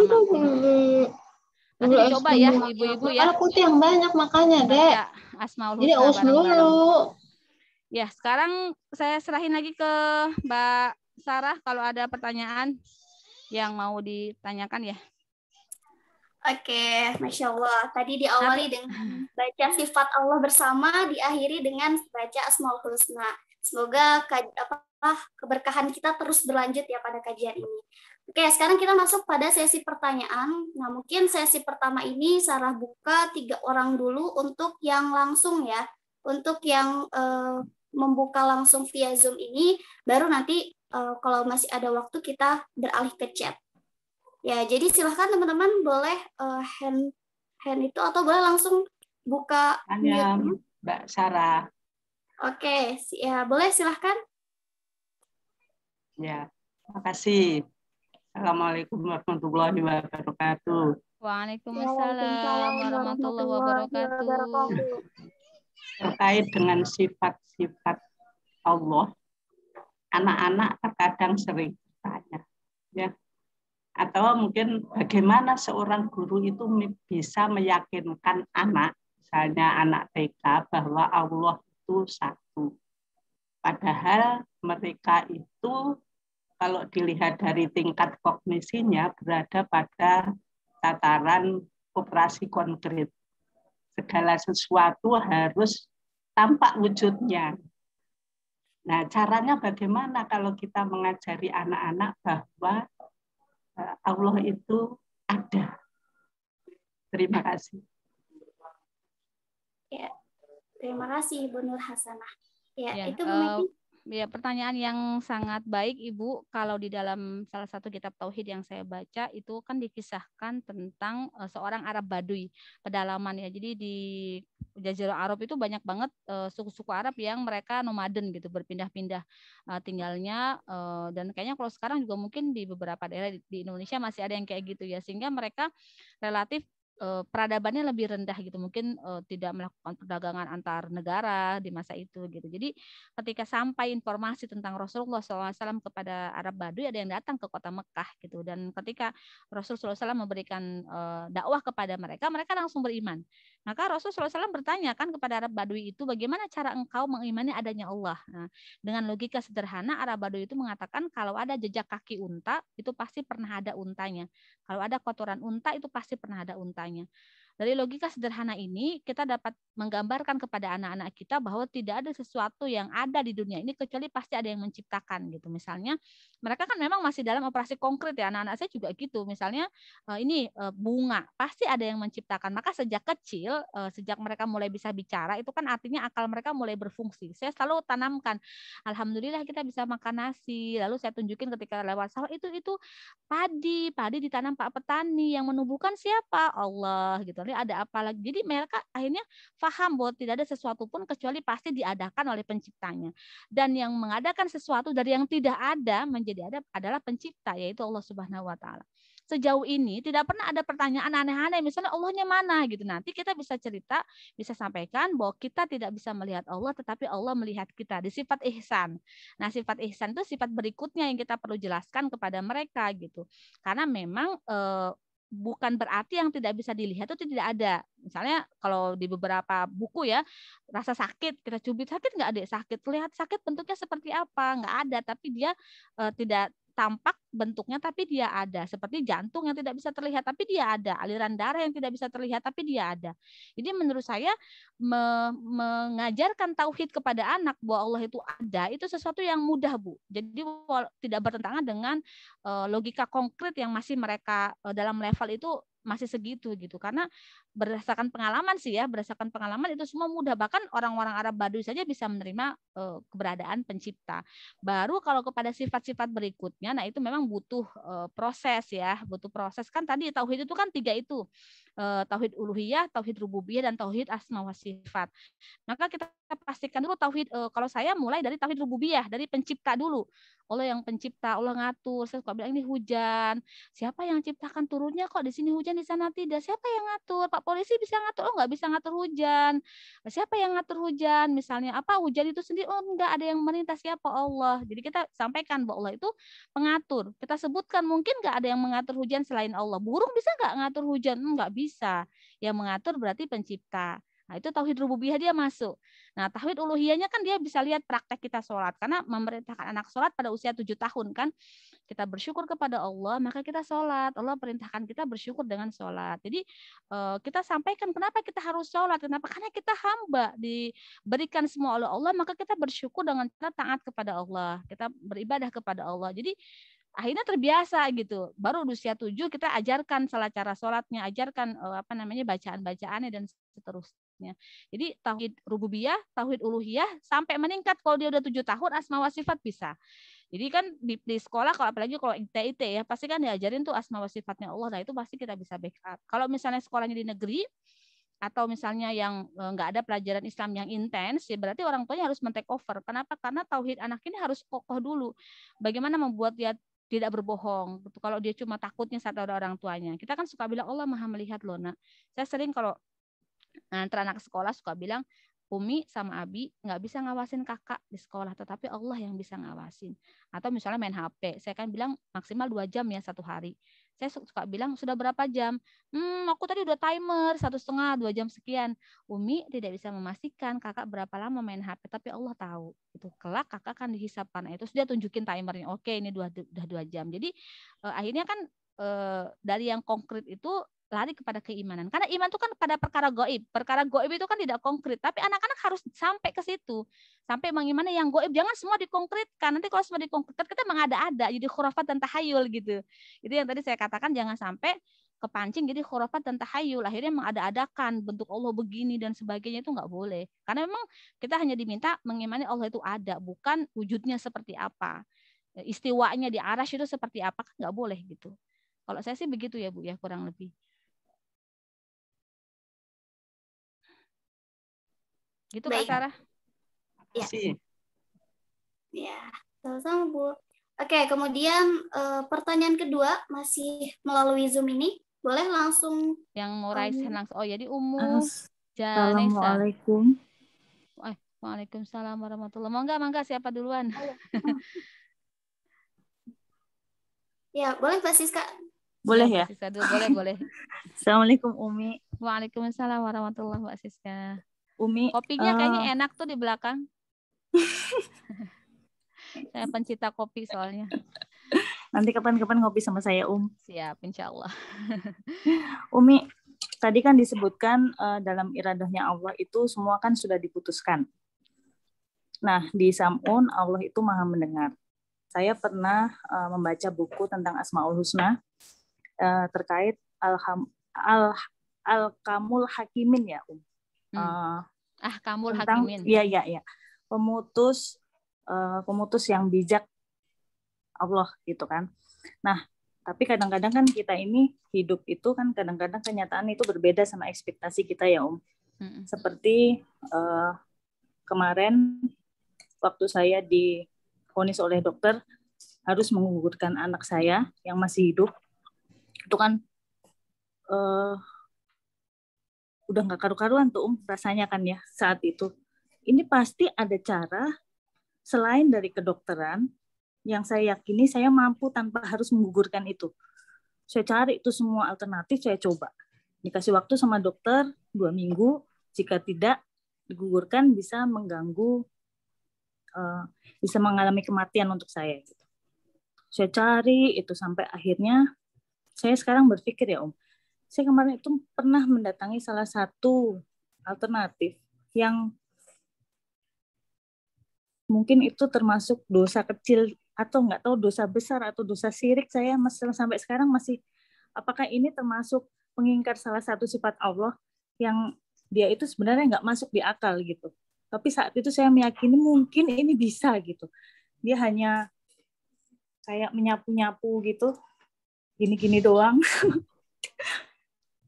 Nanti coba ya ibu-ibu ya. Kalau putih yang banyak makanya, Dek. Ya, Asmaul Husna. Jadi dulu. Ya, sekarang saya serahin lagi ke Mbak Sarah kalau ada pertanyaan yang mau ditanyakan ya. Oke, okay, masya Allah. Tadi diawali dengan baca sifat Allah bersama, diakhiri dengan baca Asmaul Husna. Semoga apa, keberkahan kita terus berlanjut ya pada kajian ini. Oke, sekarang kita masuk pada sesi pertanyaan. Nah, mungkin sesi pertama ini Sarah buka tiga orang dulu untuk yang langsung ya, untuk yang eh, membuka langsung via Zoom ini, baru nanti uh, kalau masih ada waktu kita beralih ke chat. Ya, jadi silahkan teman-teman boleh uh, hand hand itu atau boleh langsung buka Anya, Mbak Sarah. Oke, okay, ya boleh silahkan. Ya, terima kasih. Assalamualaikum warahmatullahi wabarakatuh. Waalaikumsalam warahmatullahi wabarakatuh. Terkait dengan sifat-sifat Allah anak-anak terkadang sering bertanya, ya atau mungkin bagaimana seorang guru itu bisa meyakinkan anak misalnya anak TK bahwa Allah itu satu padahal mereka itu kalau dilihat dari tingkat kognisinya berada pada tataran operasi konkret segala sesuatu harus tampak wujudnya Nah, caranya bagaimana kalau kita mengajari anak-anak bahwa eh, Allah itu ada? Terima kasih. Ya, terima kasih Ibu Nur Hasanah. Ya, ya itu uh, eh, mungkin Ya, pertanyaan yang sangat baik Ibu. Kalau di dalam salah satu kitab tauhid yang saya baca itu kan dikisahkan tentang uh, seorang Arab Baduy, pedalaman ya. Jadi di Jazirah Arab itu banyak banget eh, suku-suku uh, Arab yang mereka nomaden gitu, berpindah-pindah uh, tinggalnya uh, dan kayaknya kalau sekarang juga mungkin di beberapa daerah di, di Indonesia masih ada yang kayak gitu ya. Sehingga mereka relatif Eh, peradabannya lebih rendah gitu mungkin eh, tidak melakukan perdagangan antar negara di masa itu gitu jadi ketika sampai informasi tentang Rasulullah SAW kepada Arab Baduy ada yang datang ke kota Mekah gitu dan ketika Rasulullah SAW memberikan eh, dakwah kepada mereka mereka langsung beriman maka Rasulullah SAW bertanya kan kepada Arab Badui itu bagaimana cara engkau mengimani adanya Allah. Nah, dengan logika sederhana Arab Badui itu mengatakan kalau ada jejak kaki unta itu pasti pernah ada untanya. Kalau ada kotoran unta itu pasti pernah ada untanya. Dari logika sederhana ini, kita dapat menggambarkan kepada anak-anak kita bahwa tidak ada sesuatu yang ada di dunia ini kecuali pasti ada yang menciptakan gitu. Misalnya, mereka kan memang masih dalam operasi konkret ya. Anak-anak saya juga gitu. Misalnya eh, ini eh, bunga, pasti ada yang menciptakan. Maka sejak kecil, eh, sejak mereka mulai bisa bicara, itu kan artinya akal mereka mulai berfungsi. Saya selalu tanamkan, alhamdulillah kita bisa makan nasi. Lalu saya tunjukin ketika lewat sawah itu itu padi, padi ditanam Pak petani yang menumbuhkan siapa? Allah gitu kecuali ada apa lagi. Jadi mereka akhirnya faham bahwa tidak ada sesuatu pun kecuali pasti diadakan oleh penciptanya. Dan yang mengadakan sesuatu dari yang tidak ada menjadi ada adalah pencipta yaitu Allah Subhanahu wa taala sejauh ini tidak pernah ada pertanyaan aneh-aneh misalnya Allahnya mana gitu nanti kita bisa cerita bisa sampaikan bahwa kita tidak bisa melihat Allah tetapi Allah melihat kita di sifat ihsan nah sifat ihsan itu sifat berikutnya yang kita perlu jelaskan kepada mereka gitu karena memang eh, bukan berarti yang tidak bisa dilihat itu tidak ada. Misalnya kalau di beberapa buku ya rasa sakit kita cubit sakit nggak ada sakit lihat sakit bentuknya seperti apa nggak ada tapi dia uh, tidak tampak bentuknya tapi dia ada seperti jantung yang tidak bisa terlihat tapi dia ada aliran darah yang tidak bisa terlihat tapi dia ada jadi menurut saya me mengajarkan tauhid kepada anak bahwa Allah itu ada itu sesuatu yang mudah bu jadi tidak bertentangan dengan eh, logika konkret yang masih mereka eh, dalam level itu masih segitu gitu karena berdasarkan pengalaman sih ya berdasarkan pengalaman itu semua mudah bahkan orang-orang Arab Baduy saja bisa menerima uh, keberadaan pencipta baru kalau kepada sifat-sifat berikutnya nah itu memang butuh uh, proses ya butuh proses kan tadi tauhid itu kan tiga itu Eh, tauhid uluhiyah, tauhid rububiyah dan tauhid asma wa sifat. Maka kita pastikan dulu tauhid eh, kalau saya mulai dari tauhid rububiyah, dari pencipta dulu. Allah yang pencipta, Allah ngatur. Saya suka bilang ini hujan. Siapa yang ciptakan turunnya kok di sini hujan di sana tidak? Siapa yang ngatur? Pak polisi bisa ngatur? Oh enggak bisa ngatur hujan. Siapa yang ngatur hujan? Misalnya apa hujan itu sendiri? Oh enggak ada yang merintah siapa Allah. Jadi kita sampaikan bahwa Allah itu pengatur. Kita sebutkan mungkin enggak ada yang mengatur hujan selain Allah. Burung bisa enggak ngatur hujan? Enggak bisa bisa. Yang mengatur berarti pencipta. Nah, itu tauhid rububiyah dia masuk. Nah, tauhid uluhiyahnya kan dia bisa lihat praktek kita sholat karena memerintahkan anak sholat pada usia tujuh tahun kan kita bersyukur kepada Allah, maka kita sholat. Allah perintahkan kita bersyukur dengan sholat. Jadi eh, kita sampaikan kenapa kita harus sholat, kenapa? Karena kita hamba diberikan semua oleh Allah, maka kita bersyukur dengan cara taat kepada Allah. Kita beribadah kepada Allah. Jadi akhirnya terbiasa gitu. Baru usia tujuh kita ajarkan salah cara sholatnya, ajarkan eh, apa namanya bacaan-bacaannya dan seterusnya. Jadi tauhid rububiyah, tauhid uluhiyah sampai meningkat kalau dia udah tujuh tahun asma wa sifat bisa. Jadi kan di, di sekolah kalau apalagi kalau ITIT ya pasti kan diajarin tuh asma wa sifatnya Allah. Nah itu pasti kita bisa backup. Kalau misalnya sekolahnya di negeri atau misalnya yang eh, nggak ada pelajaran Islam yang intens, ya berarti orang tuanya harus men-take over. Kenapa? Karena tauhid anak ini harus kokoh dulu. Bagaimana membuat dia tidak berbohong. Kalau dia cuma takutnya saat ada orang tuanya. Kita kan suka bilang Allah Maha melihat loh, Nak. Saya sering kalau antar anak sekolah suka bilang Umi sama Abi nggak bisa ngawasin kakak di sekolah, tetapi Allah yang bisa ngawasin. Atau misalnya main HP, saya kan bilang maksimal dua jam ya satu hari. Saya suka bilang sudah berapa jam? Hmm, aku tadi udah timer satu setengah dua jam sekian. Umi tidak bisa memastikan kakak berapa lama main HP, tapi Allah tahu. Itu kelak kakak akan dihisap karena itu. Sudah tunjukin timernya. Oke, ini dua, dua, dua jam. Jadi eh, akhirnya kan eh, dari yang konkret itu lari kepada keimanan. Karena iman itu kan pada perkara goib. Perkara goib itu kan tidak konkret. Tapi anak-anak harus sampai ke situ. Sampai mengimani yang goib. Jangan semua dikonkretkan. Nanti kalau semua dikonkretkan, kita mengada-ada. Jadi khurafat dan tahayul gitu. Itu yang tadi saya katakan, jangan sampai kepancing jadi khurafat dan tahayul. Akhirnya mengada-adakan bentuk Allah begini dan sebagainya itu nggak boleh. Karena memang kita hanya diminta mengimani Allah itu ada. Bukan wujudnya seperti apa. Istiwanya di arah itu seperti apa. Kan nggak boleh gitu. Kalau saya sih begitu ya Bu ya kurang lebih. Gitu Baik. Kak Sarah. Iya. Iya, sama-sama Bu. Oke, kemudian e, pertanyaan kedua masih melalui Zoom ini. Boleh langsung yang mau raise hand langsung. Oh, jadi ya, umum. Assalamualaikum. Eh, Waalaikumsalam warahmatullahi wabarakatuh. Mangga, mangga siapa duluan? ya, boleh pak Siska. Boleh ya? Siska dulu, boleh, boleh. Assalamualaikum Umi. Waalaikumsalam warahmatullahi wabarakatuh, Siska. Umi. Kopinya uh, kayaknya eh. enak tuh di belakang. saya pencinta kopi soalnya. Nanti kapan-kapan ngopi sama saya, Um. Siap, insya Allah. Umi, tadi kan disebutkan uh, dalam iradahnya Allah itu semua kan sudah diputuskan. Nah, di Sam'un Allah itu maha mendengar. Saya pernah uh, membaca buku tentang Asma'ul Husna uh, terkait Al-Kamul Hakimin ya, Um. Uh, Ah, Kamul tentang, Hakimin. Iya, iya, iya. Pemutus uh, pemutus yang bijak Allah gitu kan. Nah, tapi kadang-kadang kan kita ini hidup itu kan kadang-kadang kenyataan itu berbeda sama ekspektasi kita ya Om. Mm-hmm. Seperti uh, kemarin waktu saya difonis oleh dokter harus mengugurkan anak saya yang masih hidup. Itu kan uh, udah nggak karu-karuan tuh um rasanya kan ya saat itu ini pasti ada cara selain dari kedokteran yang saya yakini saya mampu tanpa harus menggugurkan itu saya cari itu semua alternatif saya coba dikasih waktu sama dokter dua minggu jika tidak digugurkan bisa mengganggu eh, bisa mengalami kematian untuk saya gitu. saya cari itu sampai akhirnya saya sekarang berpikir ya om um, saya kemarin itu pernah mendatangi salah satu alternatif yang mungkin itu termasuk dosa kecil atau nggak tahu dosa besar atau dosa sirik saya masih sampai sekarang masih apakah ini termasuk mengingkar salah satu sifat Allah yang dia itu sebenarnya nggak masuk di akal gitu tapi saat itu saya meyakini mungkin ini bisa gitu dia hanya kayak menyapu nyapu gitu gini gini doang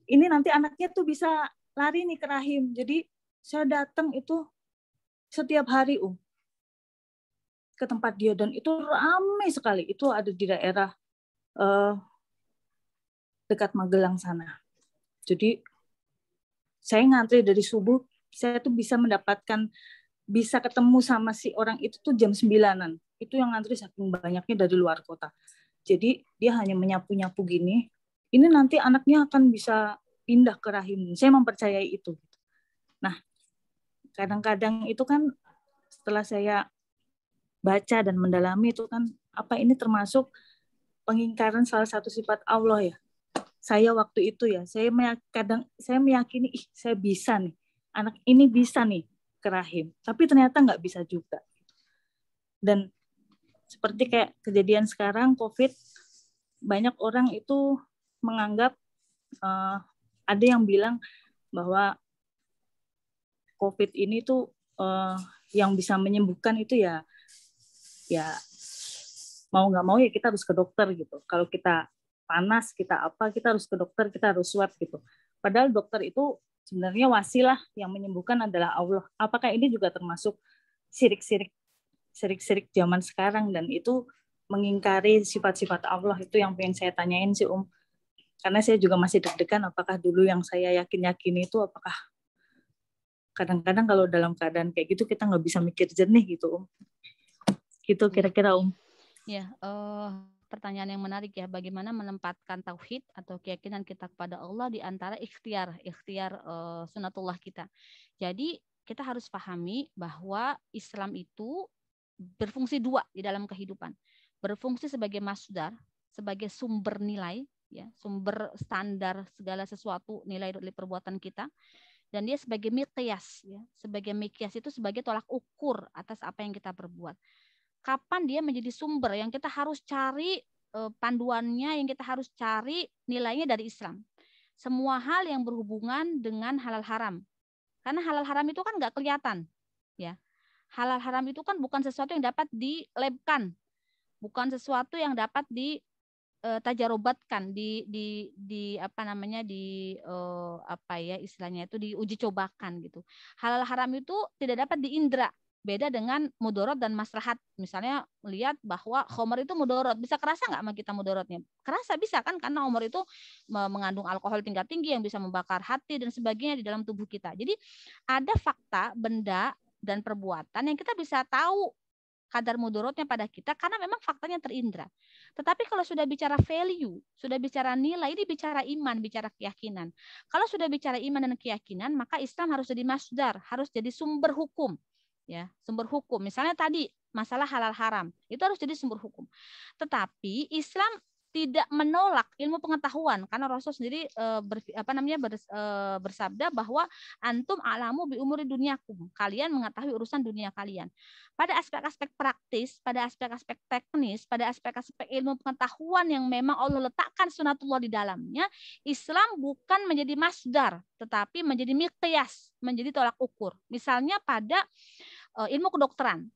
ini nanti anaknya tuh bisa lari nih ke rahim. Jadi saya datang itu setiap hari um ke tempat dia dan itu ramai sekali. Itu ada di daerah uh, dekat Magelang sana. Jadi saya ngantri dari subuh, saya tuh bisa mendapatkan bisa ketemu sama si orang itu tuh jam sembilanan. Itu yang ngantri saking banyaknya dari luar kota. Jadi dia hanya menyapu-nyapu gini, ini nanti anaknya akan bisa pindah ke rahim. Saya mempercayai itu. Gitu. Nah, kadang-kadang itu kan setelah saya baca dan mendalami itu kan apa ini termasuk pengingkaran salah satu sifat Allah ya. Saya waktu itu ya, saya kadang saya meyakini ih saya bisa nih, anak ini bisa nih ke rahim. Tapi ternyata nggak bisa juga. Dan seperti kayak kejadian sekarang COVID, banyak orang itu menganggap uh, ada yang bilang bahwa COVID ini tuh uh, yang bisa menyembuhkan itu ya ya mau nggak mau ya kita harus ke dokter gitu. Kalau kita panas, kita apa, kita harus ke dokter, kita harus swab gitu. Padahal dokter itu sebenarnya wasilah yang menyembuhkan adalah Allah. Apakah ini juga termasuk sirik-sirik sirik-sirik zaman sekarang dan itu mengingkari sifat-sifat Allah itu yang pengen saya tanyain sih Om. Um karena saya juga masih deg-degan apakah dulu yang saya yakin-yakini itu apakah kadang-kadang kalau dalam keadaan kayak gitu kita nggak bisa mikir jernih gitu om gitu iya. kira-kira om ya uh, pertanyaan yang menarik ya bagaimana menempatkan tauhid atau keyakinan kita kepada Allah di antara ikhtiar ikhtiar uh, sunatullah kita jadi kita harus pahami bahwa Islam itu berfungsi dua di dalam kehidupan berfungsi sebagai masdar sebagai sumber nilai ya sumber standar segala sesuatu nilai dari perbuatan kita dan dia sebagai mikias ya sebagai mikias itu sebagai tolak ukur atas apa yang kita perbuat kapan dia menjadi sumber yang kita harus cari e, panduannya yang kita harus cari nilainya dari Islam semua hal yang berhubungan dengan halal haram karena halal haram itu kan nggak kelihatan ya halal haram itu kan bukan sesuatu yang dapat dilebkan bukan sesuatu yang dapat di uh, tajarobatkan di di di apa namanya di uh, apa ya istilahnya itu diuji cobakan gitu. Halal haram itu tidak dapat diindra beda dengan mudorot dan maslahat. Misalnya melihat bahwa homer itu mudorot. Bisa kerasa nggak sama kita mudorotnya? Kerasa bisa kan karena homer itu mengandung alkohol tingkat tinggi yang bisa membakar hati dan sebagainya di dalam tubuh kita. Jadi ada fakta, benda, dan perbuatan yang kita bisa tahu kadar mudorotnya pada kita karena memang faktanya terindra. Tetapi kalau sudah bicara value, sudah bicara nilai, ini bicara iman, bicara keyakinan. Kalau sudah bicara iman dan keyakinan, maka Islam harus jadi masdar, harus jadi sumber hukum. Ya, sumber hukum. Misalnya tadi masalah halal haram, itu harus jadi sumber hukum. Tetapi Islam tidak menolak ilmu pengetahuan karena Rasul sendiri e, eh, ber, apa namanya ber, e, eh, bersabda bahwa antum alamu bi umuri dunyakum kalian mengetahui urusan dunia kalian pada aspek-aspek praktis pada aspek-aspek teknis pada aspek-aspek ilmu pengetahuan yang memang Allah letakkan sunatullah di dalamnya Islam bukan menjadi masdar tetapi menjadi mikyas menjadi tolak ukur misalnya pada e, ilmu kedokteran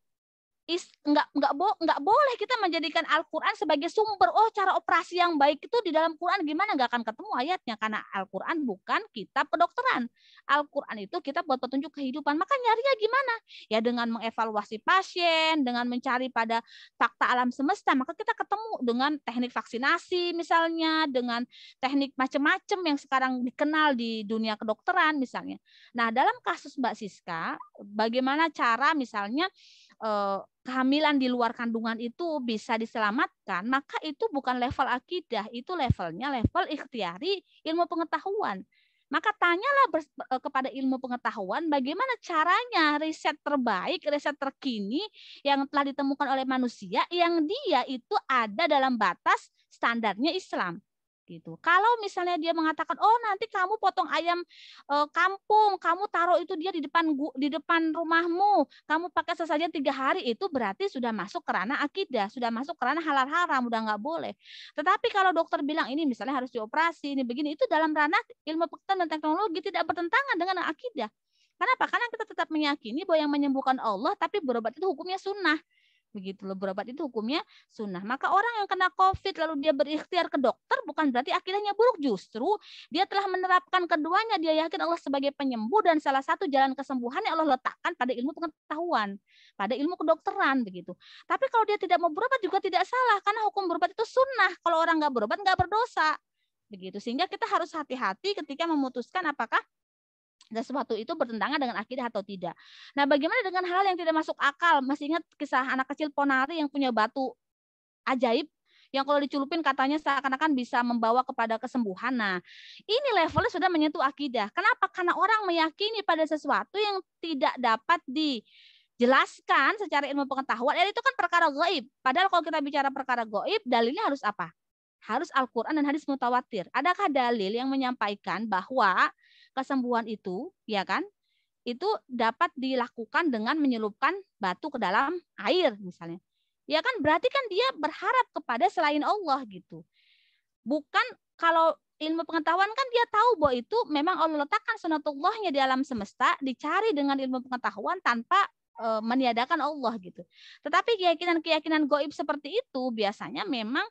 is nggak nggak bo, nggak boleh kita menjadikan Al-Qur'an sebagai sumber oh cara operasi yang baik itu di dalam Quran gimana nggak akan ketemu ayatnya karena Al-Qur'an bukan kitab kedokteran. Al-Qur'an itu kita buat petunjuk kehidupan. Maka nyarinya gimana? Ya dengan mengevaluasi pasien, dengan mencari pada fakta alam semesta, maka kita ketemu dengan teknik vaksinasi misalnya, dengan teknik macam-macam yang sekarang dikenal di dunia kedokteran misalnya. Nah, dalam kasus Mbak Siska, bagaimana cara misalnya eh, kehamilan di luar kandungan itu bisa diselamatkan, maka itu bukan level akidah, itu levelnya level ikhtiari ilmu pengetahuan. Maka tanyalah eh, kepada ilmu pengetahuan bagaimana caranya riset terbaik, riset terkini yang telah ditemukan oleh manusia yang dia itu ada dalam batas standarnya Islam gitu. Kalau misalnya dia mengatakan, "Oh, nanti kamu potong ayam e, kampung, kamu taruh itu dia di depan di depan rumahmu, kamu pakai sesajen tiga hari," itu berarti sudah masuk kerana akidah, sudah masuk kerana halal haram, udah nggak boleh. Tetapi kalau dokter bilang ini misalnya harus dioperasi, ini begini, itu dalam ranah ilmu pengetahuan dan teknologi tidak bertentangan dengan akidah. Kenapa? Karena kita tetap meyakini bahwa yang menyembuhkan Allah, tapi berobat itu hukumnya sunnah begitu loh berobat itu hukumnya sunnah maka orang yang kena covid lalu dia berikhtiar ke dokter bukan berarti akhirnya buruk justru dia telah menerapkan keduanya dia yakin Allah sebagai penyembuh dan salah satu jalan kesembuhan yang Allah letakkan pada ilmu pengetahuan pada ilmu kedokteran begitu tapi kalau dia tidak mau berobat juga tidak salah karena hukum berobat itu sunnah kalau orang nggak berobat nggak berdosa begitu sehingga kita harus hati-hati ketika memutuskan apakah sesuatu itu bertentangan dengan akidah atau tidak. Nah, bagaimana dengan hal yang tidak masuk akal? Masih ingat kisah anak kecil Ponari yang punya batu ajaib yang kalau diculupin katanya seakan-akan bisa membawa kepada kesembuhan. Nah, ini levelnya sudah menyentuh akidah. Kenapa? Karena orang meyakini pada sesuatu yang tidak dapat di jelaskan secara ilmu pengetahuan, ya itu kan perkara goib. Padahal kalau kita bicara perkara goib, dalilnya harus apa? Harus Al-Quran dan hadis mutawatir. Adakah dalil yang menyampaikan bahwa kesembuhan itu, ya kan? Itu dapat dilakukan dengan menyelupkan batu ke dalam air misalnya. Ya kan berarti kan dia berharap kepada selain Allah gitu. Bukan kalau ilmu pengetahuan kan dia tahu bahwa itu memang Allah letakkan sunatullahnya di alam semesta, dicari dengan ilmu pengetahuan tanpa e, meniadakan Allah gitu. Tetapi keyakinan-keyakinan goib seperti itu biasanya memang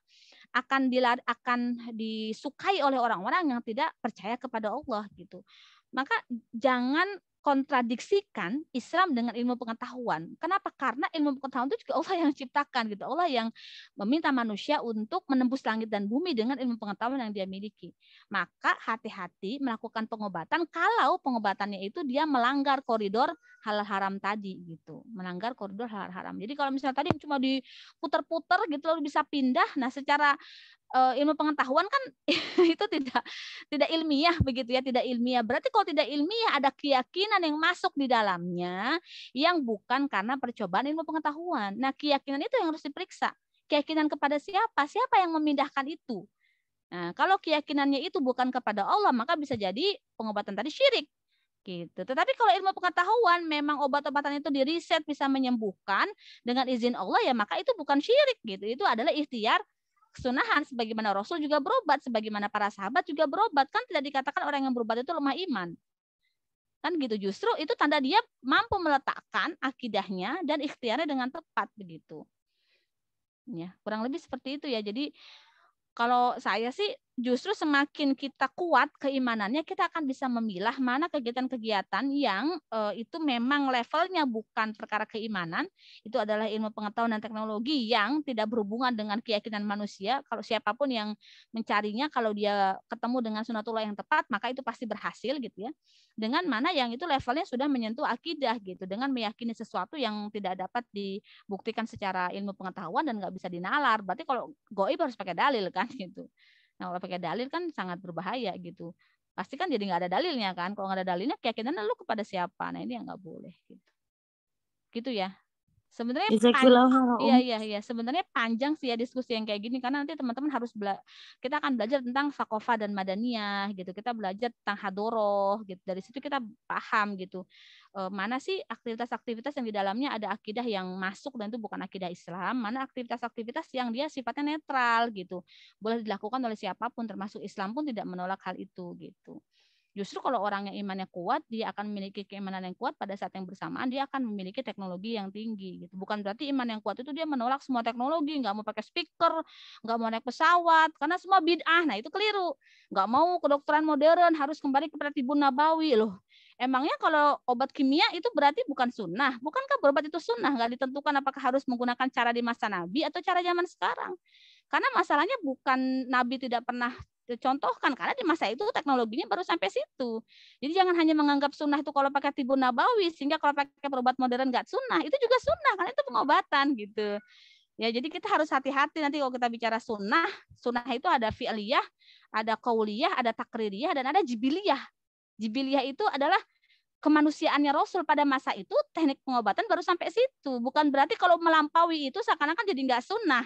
akan dilar akan disukai oleh orang-orang yang tidak percaya kepada Allah gitu. Maka jangan kontradiksikan Islam dengan ilmu pengetahuan. Kenapa? Karena ilmu pengetahuan itu juga Allah yang ciptakan gitu. Allah yang meminta manusia untuk menembus langit dan bumi dengan ilmu pengetahuan yang dia miliki. Maka hati-hati melakukan pengobatan kalau pengobatannya itu dia melanggar koridor halal haram tadi gitu. Melanggar koridor halal haram. Jadi kalau misalnya tadi cuma diputer-puter gitu lalu bisa pindah, nah secara uh, ilmu pengetahuan kan itu tidak tidak ilmiah begitu ya, tidak ilmiah. Berarti kalau tidak ilmiah ada keyakinan yang masuk di dalamnya yang bukan karena percobaan ilmu pengetahuan. Nah, keyakinan itu yang harus diperiksa. Keyakinan kepada siapa? Siapa yang memindahkan itu? Nah, kalau keyakinannya itu bukan kepada Allah, maka bisa jadi pengobatan tadi syirik. Gitu. Tetapi kalau ilmu pengetahuan memang obat-obatan itu diriset bisa menyembuhkan dengan izin Allah ya maka itu bukan syirik gitu. Itu adalah ikhtiar kesunahan sebagaimana Rasul juga berobat, sebagaimana para sahabat juga berobat. Kan tidak dikatakan orang yang berobat itu lemah iman. Kan gitu justru itu tanda dia mampu meletakkan akidahnya dan ikhtiarnya dengan tepat begitu. Ya, kurang lebih seperti itu ya. Jadi kalau saya sih justru semakin kita kuat keimanannya, kita akan bisa memilah mana kegiatan-kegiatan yang uh, itu memang levelnya bukan perkara keimanan, itu adalah ilmu pengetahuan dan teknologi yang tidak berhubungan dengan keyakinan manusia. Kalau siapapun yang mencarinya, kalau dia ketemu dengan sunatullah yang tepat, maka itu pasti berhasil gitu ya. Dengan mana yang itu levelnya sudah menyentuh akidah gitu, dengan meyakini sesuatu yang tidak dapat dibuktikan secara ilmu pengetahuan dan nggak bisa dinalar. Berarti kalau goib harus pakai dalil kan gitu. Nah, kalau pakai dalil kan sangat berbahaya gitu. Pasti kan jadi nggak ada dalilnya kan. Kalau nggak ada dalilnya keyakinan lu kepada siapa? Nah, ini yang nggak boleh gitu. Gitu ya. Sebenarnya iya um. iya iya sebenarnya panjang sih ya diskusi yang kayak gini karena nanti teman-teman harus bela kita akan belajar tentang Sakofa dan Madaniyah gitu. Kita belajar tentang hadoro gitu. Dari situ kita paham gitu. E, mana sih aktivitas-aktivitas yang di dalamnya ada akidah yang masuk dan itu bukan akidah Islam, mana aktivitas-aktivitas yang dia sifatnya netral gitu. Boleh dilakukan oleh siapapun termasuk Islam pun tidak menolak hal itu gitu. Justru kalau orang yang imannya kuat, dia akan memiliki keimanan yang kuat pada saat yang bersamaan dia akan memiliki teknologi yang tinggi gitu. Bukan berarti iman yang kuat itu dia menolak semua teknologi, nggak mau pakai speaker, nggak mau naik pesawat karena semua bid'ah. Nah, itu keliru. Nggak mau kedokteran modern, harus kembali kepada Tibun Nabawi loh. Emangnya kalau obat kimia itu berarti bukan sunnah? Bukankah berobat itu sunnah? Nggak ditentukan apakah harus menggunakan cara di masa Nabi atau cara zaman sekarang? Karena masalahnya bukan Nabi tidak pernah contohkan karena di masa itu teknologinya baru sampai situ. Jadi jangan hanya menganggap sunnah itu kalau pakai tibun nabawi sehingga kalau pakai perobat modern nggak sunnah itu juga sunnah karena itu pengobatan gitu. Ya jadi kita harus hati-hati nanti kalau kita bicara sunnah, sunnah itu ada fi'liyah, ada kauliyah, ada takririyah dan ada jibiliyah. Jibiliyah itu adalah kemanusiaannya Rasul pada masa itu teknik pengobatan baru sampai situ. Bukan berarti kalau melampaui itu seakan-akan jadi nggak sunnah.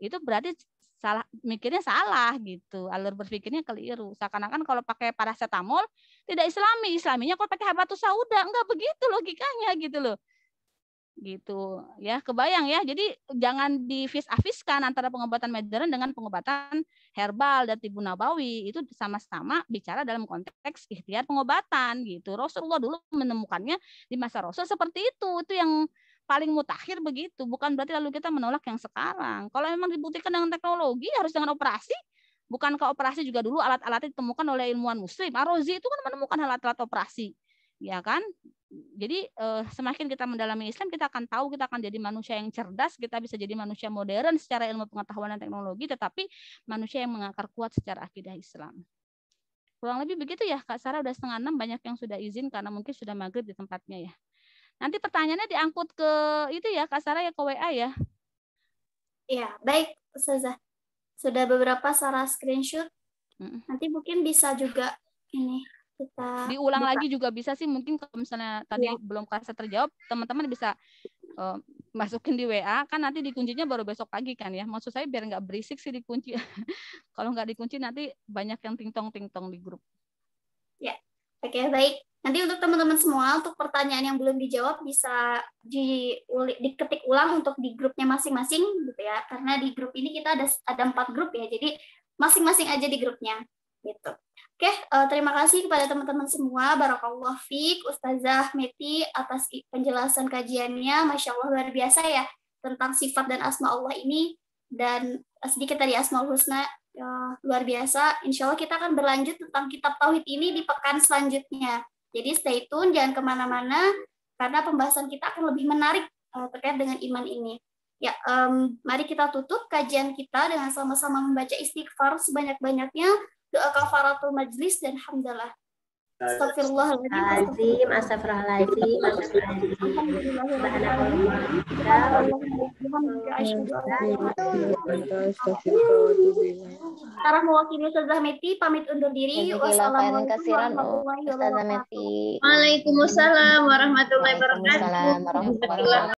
Itu berarti salah mikirnya salah gitu alur berpikirnya keliru seakan-akan kalau pakai paracetamol tidak islami islaminya kalau pakai habatus sauda enggak begitu logikanya gitu loh gitu ya kebayang ya jadi jangan divis afiskan antara pengobatan modern dengan pengobatan herbal dan tibu nabawi itu sama-sama bicara dalam konteks ikhtiar pengobatan gitu Rasulullah dulu menemukannya di masa Rasul seperti itu itu yang paling mutakhir begitu. Bukan berarti lalu kita menolak yang sekarang. Kalau memang dibuktikan dengan teknologi harus dengan operasi. bukan ke operasi juga dulu alat alat ditemukan oleh ilmuwan muslim? Arozi itu kan menemukan alat-alat operasi. Ya kan? Jadi eh, semakin kita mendalami Islam, kita akan tahu, kita akan jadi manusia yang cerdas, kita bisa jadi manusia modern secara ilmu pengetahuan dan teknologi, tetapi manusia yang mengakar kuat secara akidah Islam. Kurang lebih begitu ya, Kak Sarah udah setengah enam, banyak yang sudah izin karena mungkin sudah maghrib di tempatnya ya. Nanti pertanyaannya diangkut ke itu ya Kak Sarah ya ke WA ya. Iya, baik Ustazah. Sudah beberapa Sarah screenshot. Nanti mungkin bisa juga ini kita diulang buka. lagi juga bisa sih mungkin kalau misalnya tadi ya. belum kasih terjawab, teman-teman bisa uh, masukin di WA kan nanti dikuncinya baru besok pagi kan ya. Maksud saya biar nggak berisik sih dikunci. kalau nggak dikunci nanti banyak yang tingtong-tingtong di grup. Ya. Oke, baik. Nanti untuk teman-teman semua, untuk pertanyaan yang belum dijawab bisa di, diketik ulang untuk di grupnya masing-masing gitu ya. Karena di grup ini kita ada ada empat grup ya, jadi masing-masing aja di grupnya gitu. Oke, uh, terima kasih kepada teman-teman semua. Barakallah Fik Ustazah Meti atas penjelasan kajiannya. Masya Allah luar biasa ya tentang sifat dan asma Allah ini dan eh, sedikit tadi asma Husna uh, luar biasa. Insya Allah kita akan berlanjut tentang kitab tauhid ini di pekan selanjutnya. Jadi stay tune, jangan kemana-mana, karena pembahasan kita akan lebih menarik eh, terkait dengan iman ini. Ya, um, mari kita tutup kajian kita dengan sama-sama membaca istighfar sebanyak-banyaknya, doa kafaratul majlis, dan hamdalah. Astagfirullahaladzim, astagfirullahaladzim, astagfirullahaladzim. mewakili Ustazah Meti, pamit undur diri. Wassalamualaikum warahmatullahi wabarakatuh.